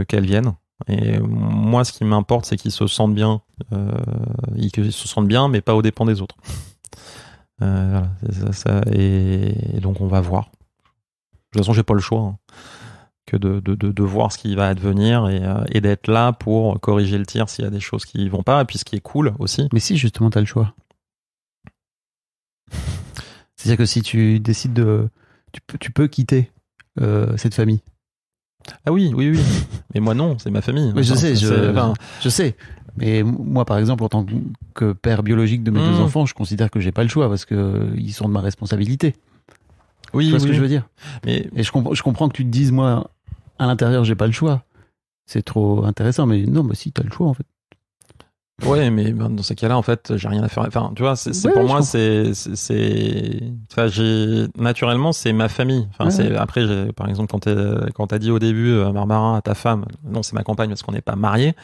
qu'elles viennent. Et moi, ce qui m'importe, c'est qu'ils se sentent bien, euh, qu'ils se sentent bien, mais pas aux dépens des autres. Euh, ça, et, donc, on va voir. De toute façon, j'ai pas le choix hein, que de, voir ce qui va advenir euh, et, d'être là pour corriger le tir s'il y a des choses qui vont pas. Et puis, ce qui est cool aussi. Mais si, justement, tu as le choix. C'est-à-dire que si tu décides de. tu peux quitter euh, cette famille ah oui, oui, oui. Mais moi non, c'est ma famille. Mais je sais, je, sais. Mais moi, par exemple, en tant que père biologique de mes deux hmm. enfants, je considère que j'ai pas le choix parce que euh, ils sont de ma responsabilité. Oui, ce que je veux dire. Mais je, comprends que tu te dises, moi, à l'intérieur, j'ai pas le choix. C'est trop intéressant, mais non, mais bah, si, t'as le choix en fait. Ouais, mais ben, dans ces cas-là, en fait, j'ai rien à faire. Enfin, tu vois, c'est pour moi, c'est, c'est, j'ai naturellement, c'est ma famille. Enfin, c'est après, par exemple, quand t'es, quand t'as dit au début, marmarin euh, à ta femme, non, c'est ma compagne parce qu'on n'est pas mariés,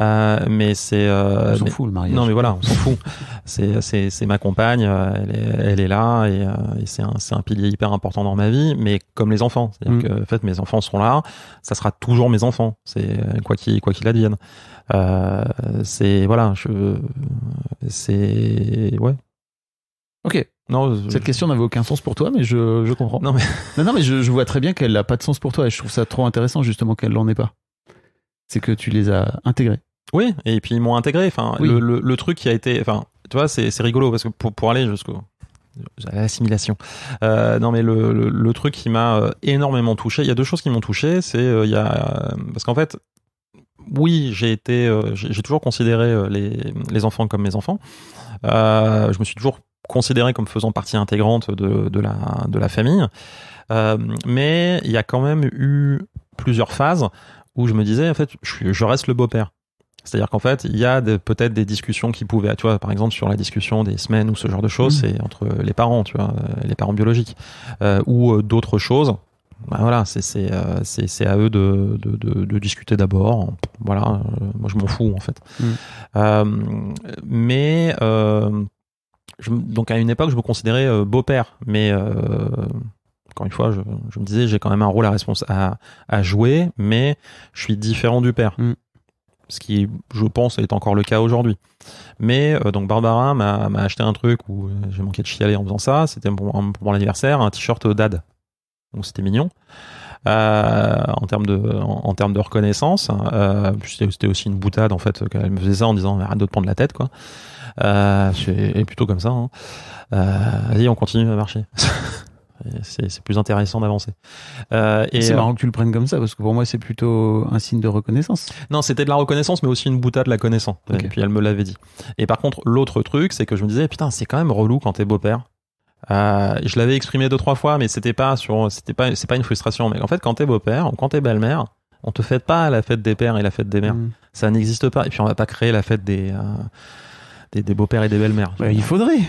euh, mais c'est. Euh, on s'en fout le mariage. Non, mais voilà, on s'en fout. c'est, c'est, c'est ma compagne. Euh, elle est, elle est là et, et c'est un, c'est un pilier hyper important dans ma vie. Mais comme les enfants, c'est-à-dire mm. que, en fait, mes enfants seront là. Ça sera toujours mes enfants. C'est quoi qu'il, quoi qu'il advienne. Euh, c'est voilà, je, c'est ouais. Ok. Non, Cette question n'avait aucun sens pour toi, mais je, je comprends. Non, mais, non, mais je, vois très bien qu'elle n'a pas de sens pour toi et je trouve ça trop intéressant justement qu'elle n'en ait pas. C'est que tu les as intégrés. Oui, et puis ils m'ont intégré. Enfin, le, le, truc qui a été. Enfin, tu vois, c'est rigolo parce que pour, aller jusqu'au. L'assimilation. Euh, non, mais le, le truc qui m'a euh, énormément touché, il y a deux choses qui m'ont touché. C'est. il parce qu'en fait, oui, euh, j'ai toujours considéré euh, les, enfants comme mes enfants. Euh, je me suis toujours considéré comme faisant partie intégrante de, la, famille. mais il y a quand même eu plusieurs phases où je me disais, en fait, je, reste le beau-père. C'est-à-dire qu'en fait, il y a peut-être des discussions qui pouvaient, tu vois, par exemple sur la discussion des semaines ou ce genre de choses, mmh. c'est entre les parents, tu vois, les parents biologiques, ou d'autres choses bah, voilà, euh, c'est à eux de, de, discuter d'abord. Voilà, euh, moi je m'en fous en fait. Mm. Euh, mais donc à une époque, je me considérais beau-père, mais encore une fois, je, me disais, j'ai quand même un rôle à, à, à, jouer, mais je suis différent du père. Mm. Ce qui, je pense, est encore le cas aujourd'hui. Mais donc Barbara m'a acheté un truc où j'ai manqué de chialer en faisant ça. C'était pour, mon anniversaire, un t-shirt dad donc c'était mignon. Euh, en termes de en, termes de reconnaissance. Euh, c'était aussi une boutade en fait qu'elle me faisait ça en disant arrête de te prendre la tête quoi. Euh, et plutôt comme ça. Hein. Euh, vas-y on continue à marcher. c'est plus intéressant d'avancer. Euh, c'est marrant euh, que tu le prennes comme ça, parce que pour moi, c'est plutôt un signe de reconnaissance. Non, c'était de la reconnaissance, mais aussi une boutade de la connaissance. Et puis elle me l'avait dit. Et par contre, l'autre truc, c'est que je me disais, putain, c'est quand même relou quand t'es beau-père euh, je l'avais exprimé deux trois fois, mais c'était pas pas, c'est pas une frustration. Mais en fait, quand t'es beau-père ou quand t'es belle-mère, on te fête pas la fête des pères et la fête des mères. Mm. Ça n'existe pas. Et puis on va pas créer la fête des euh, beaux-pères et des belles-mères. Bah, il faudrait.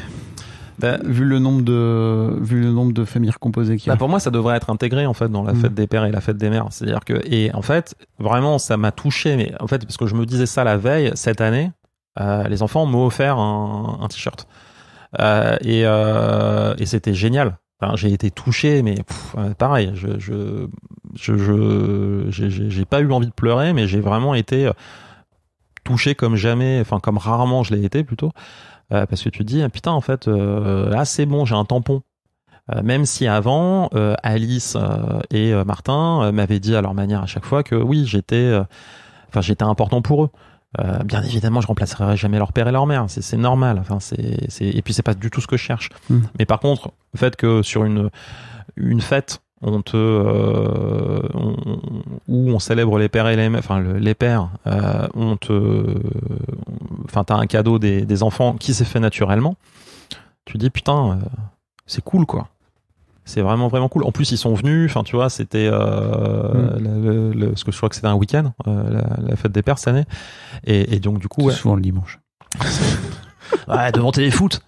Bah, vu le nombre de vu le nombre de familles recomposées qu'il y bah, pour moi, ça devrait être intégré en fait dans la mm. fête des pères et la fête des mères. C'est-à-dire que et en fait, vraiment, ça m'a touché. Mais en fait, parce que je me disais ça la veille cette année, euh, les enfants m'ont offert un t-shirt. Euh, euh, et, c'était génial. j'ai été touché, mais euh, pareil, je je je j'ai pas eu envie de pleurer, mais j'ai vraiment été touché comme jamais, enfin comme rarement je l'ai été plutôt, parce que tu te dis ah, putain en fait euh, là ah, c'est bon, j'ai un tampon. même si avant Alice et Martin m'avaient dit à leur manière à chaque fois que oui j'étais, enfin j'étais important pour eux. Euh, bien évidemment, je remplacerai jamais leur père et leur mère, c'est normal. Enfin, c'est et puis c'est pas du tout ce que je cherche. Hmm. Mais par contre, le fait que sur une une fête, on te euh, on, où on célèbre les pères et les enfin les pères, euh, on te enfin t'as un cadeau des, des enfants qui s'est fait naturellement. Tu dis putain, c'est cool quoi c'est vraiment vraiment cool. En plus, ils sont venus. Enfin, tu vois, c'était euh, mm. ce que je crois que c'était un week-end, euh, la, fête des Pères cette année. Et, donc du coup, ouais. souvent le dimanche. ouais, devant téléfoot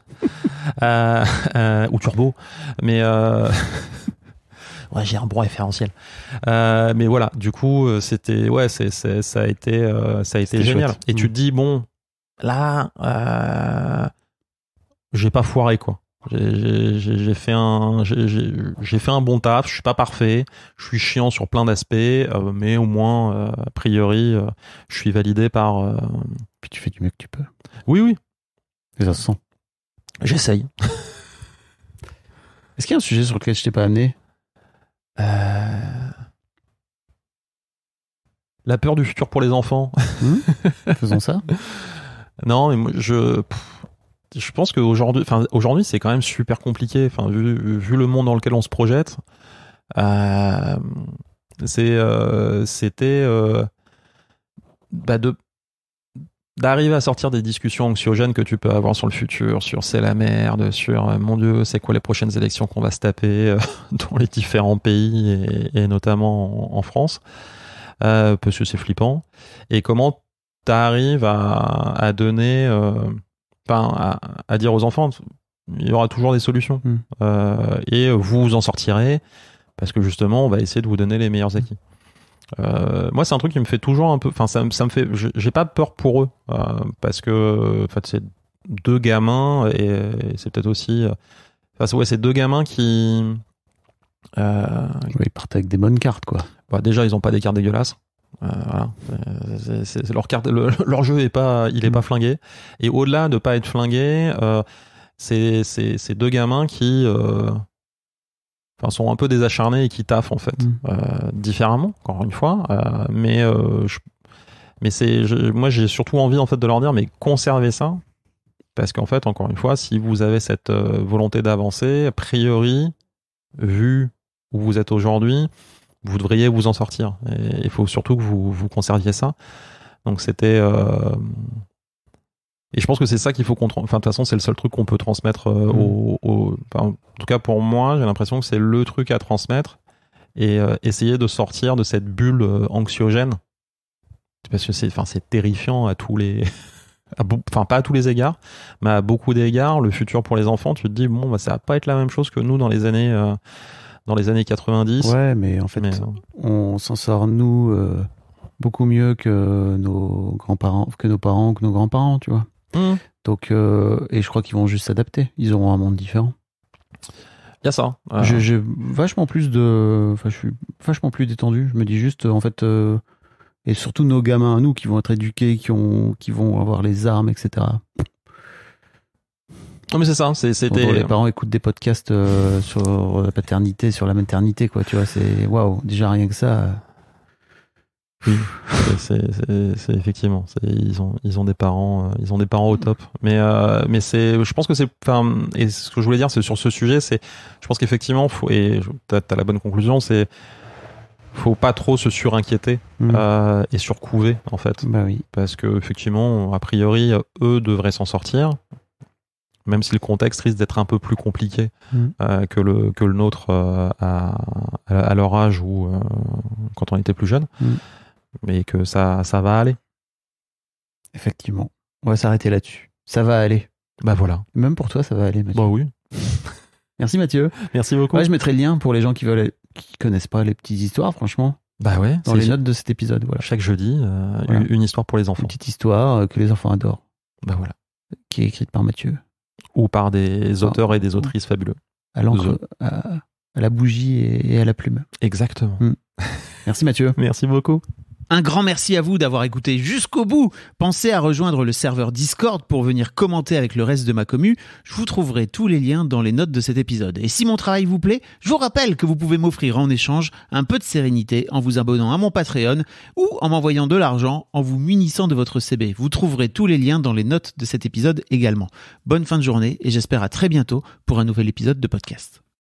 euh, ou turbo, mais. Ouais, j'ai un bon référentiel. mais voilà, du coup, c'était ouais, c'est, ça a été ça a été génial. Et tu mm. te dis bon, là, j'ai pas foiré quoi. J'ai fait un, j'ai fait un bon taf. Je suis pas parfait. Je suis chiant sur plein d'aspects, euh, mais au moins euh, a priori, euh, je suis validé par. Puis tu fais du mieux que tu peux. Oui, oui. Et ça se sent. J'essaye. Est-ce qu'il y a un sujet sur lequel je t'ai pas amené La peur du futur pour les enfants. Hmm faisons ça. non, mais moi, je je pense qu'aujourd'hui, enfin aujourd'hui, c'est quand même super compliqué. Enfin, vu, le monde dans lequel on se projette, euh, c'est, euh, c'était euh, bah, d'arriver à sortir des discussions anxiogènes que tu peux avoir sur le futur, sur c'est la merde, sur mon Dieu, c'est quoi les prochaines élections qu'on va se taper dans les différents pays et, notamment en, France, parce que c'est flippant. Et comment tu arrives à donner à, à, dire aux enfants, il y aura toujours des solutions. Hmm. Euh, et vous vous en sortirez parce que justement, on va essayer de vous donner les meilleurs acquis. Euh, moi, c'est un truc qui me fait toujours un peu. Enfin, ça, me fait. J'ai pas peur pour eux euh, parce que, en fait, c'est deux gamins et, c'est peut-être aussi. Enfin, ouais, c'est deux gamins qui. ils partent avec des bonnes cartes, quoi. Bah, déjà, ils ont pas des cartes dégueulasses. Euh, voilà. Euh, leur, leur jeu est pas, il est pas mm. flingué. Et au-delà de pas être flingué, euh, c'est ces deux gamins qui sont un peu désacharnés et qui taffent en fait mm. différemment, encore une fois. mais mais c'est moi j'ai surtout envie en fait de leur dire mais conservez ça parce qu'en fait encore une fois si vous avez cette volonté d'avancer, a priori vu où vous êtes aujourd'hui, vous devriez vous en sortir. il faut surtout que vous, vous conserviez ça. Donc c'était. Euh, et je pense que c'est ça qu'il faut Enfin, de toute façon, c'est le seul truc qu'on peut transmettre euh, mm. au, au... en tout cas, pour moi, j'ai l'impression que c'est le truc à transmettre et euh, essayer de sortir de cette bulle anxiogène. Parce que c'est enfin, terrifiant à tous les. Enfin, pas à tous les égards, mais à beaucoup d'égards. Le futur pour les enfants, tu te dis, bon, bah, ça va pas être la même chose que nous dans les années dans les années 90. Ouais, mais en fait, euh, on s'en sort, nous, euh, beaucoup mieux que nos grands-parents, que nos parents, que nos grands-parents, tu vois. Hmm. Donc, euh, et je crois qu'ils vont juste s'adapter. Ils auront un monde différent. Il y a ça. J'ai vachement plus de. Enfin, je suis vachement plus détendu. Je me dis juste, en fait. et surtout nos gamins à nous qui vont être éduqués, qui, ont, qui vont avoir les armes, etc. Non mais c'est ça, c'était. Les parents écoutent des podcasts euh, sur la euh, paternité, sur la maternité, quoi. Tu vois, c'est waouh. Déjà rien que ça. Euh. Oui, c'est effectivement, ils ont ils ont des parents, ils ont des parents au top. Mais mais c'est, je pense que c'est, enfin, et ce que je voulais dire, c'est sur ce sujet, c'est, je pense qu'effectivement, faut et t'as as la bonne conclusion, c'est faut pas trop se surinquiéter mm. et surcouver en fait. Bah oui. Parce que effectivement, a priori, eux devraient s'en sortir même si le contexte risque d'être un peu plus compliqué mm. euh, que, le, que le nôtre euh, à, à, leur âge ou euh, quand on était plus jeune, mm. mais que ça, ça va aller. Effectivement. On va s'arrêter là-dessus. Ça va aller. Bah voilà. Même pour toi, ça va aller, Mathieu. Bah oui. Merci Mathieu. Merci beaucoup. je mettrai le lien pour les gens qui veulent qui connaissent pas les petites histoires, franchement. Bah ouais. Dans les notes de cet épisode, voilà. Chaque jeudi, une histoire pour les enfants. Une petite histoire que les enfants adorent. Bah voilà. Qui est écrite par Mathieu ou par des ah. auteurs et des autrices fabuleux. À l'encre, à, la bougie et, à la plume. Exactement. Hmm. Merci Mathieu. Merci beaucoup. Un grand merci à vous d'avoir écouté jusqu'au bout. Pensez à rejoindre le serveur Discord pour venir commenter avec le reste de ma commu. Je vous trouverai tous les liens dans les notes de cet épisode. Et si mon travail vous plaît, je vous rappelle que vous pouvez m'offrir en échange un peu de sérénité en vous abonnant à mon Patreon ou en m'envoyant de l'argent en vous munissant de votre CB. Vous trouverez tous les liens dans les notes de cet épisode également. Bonne fin de journée et j'espère à très bientôt pour un nouvel épisode de podcast.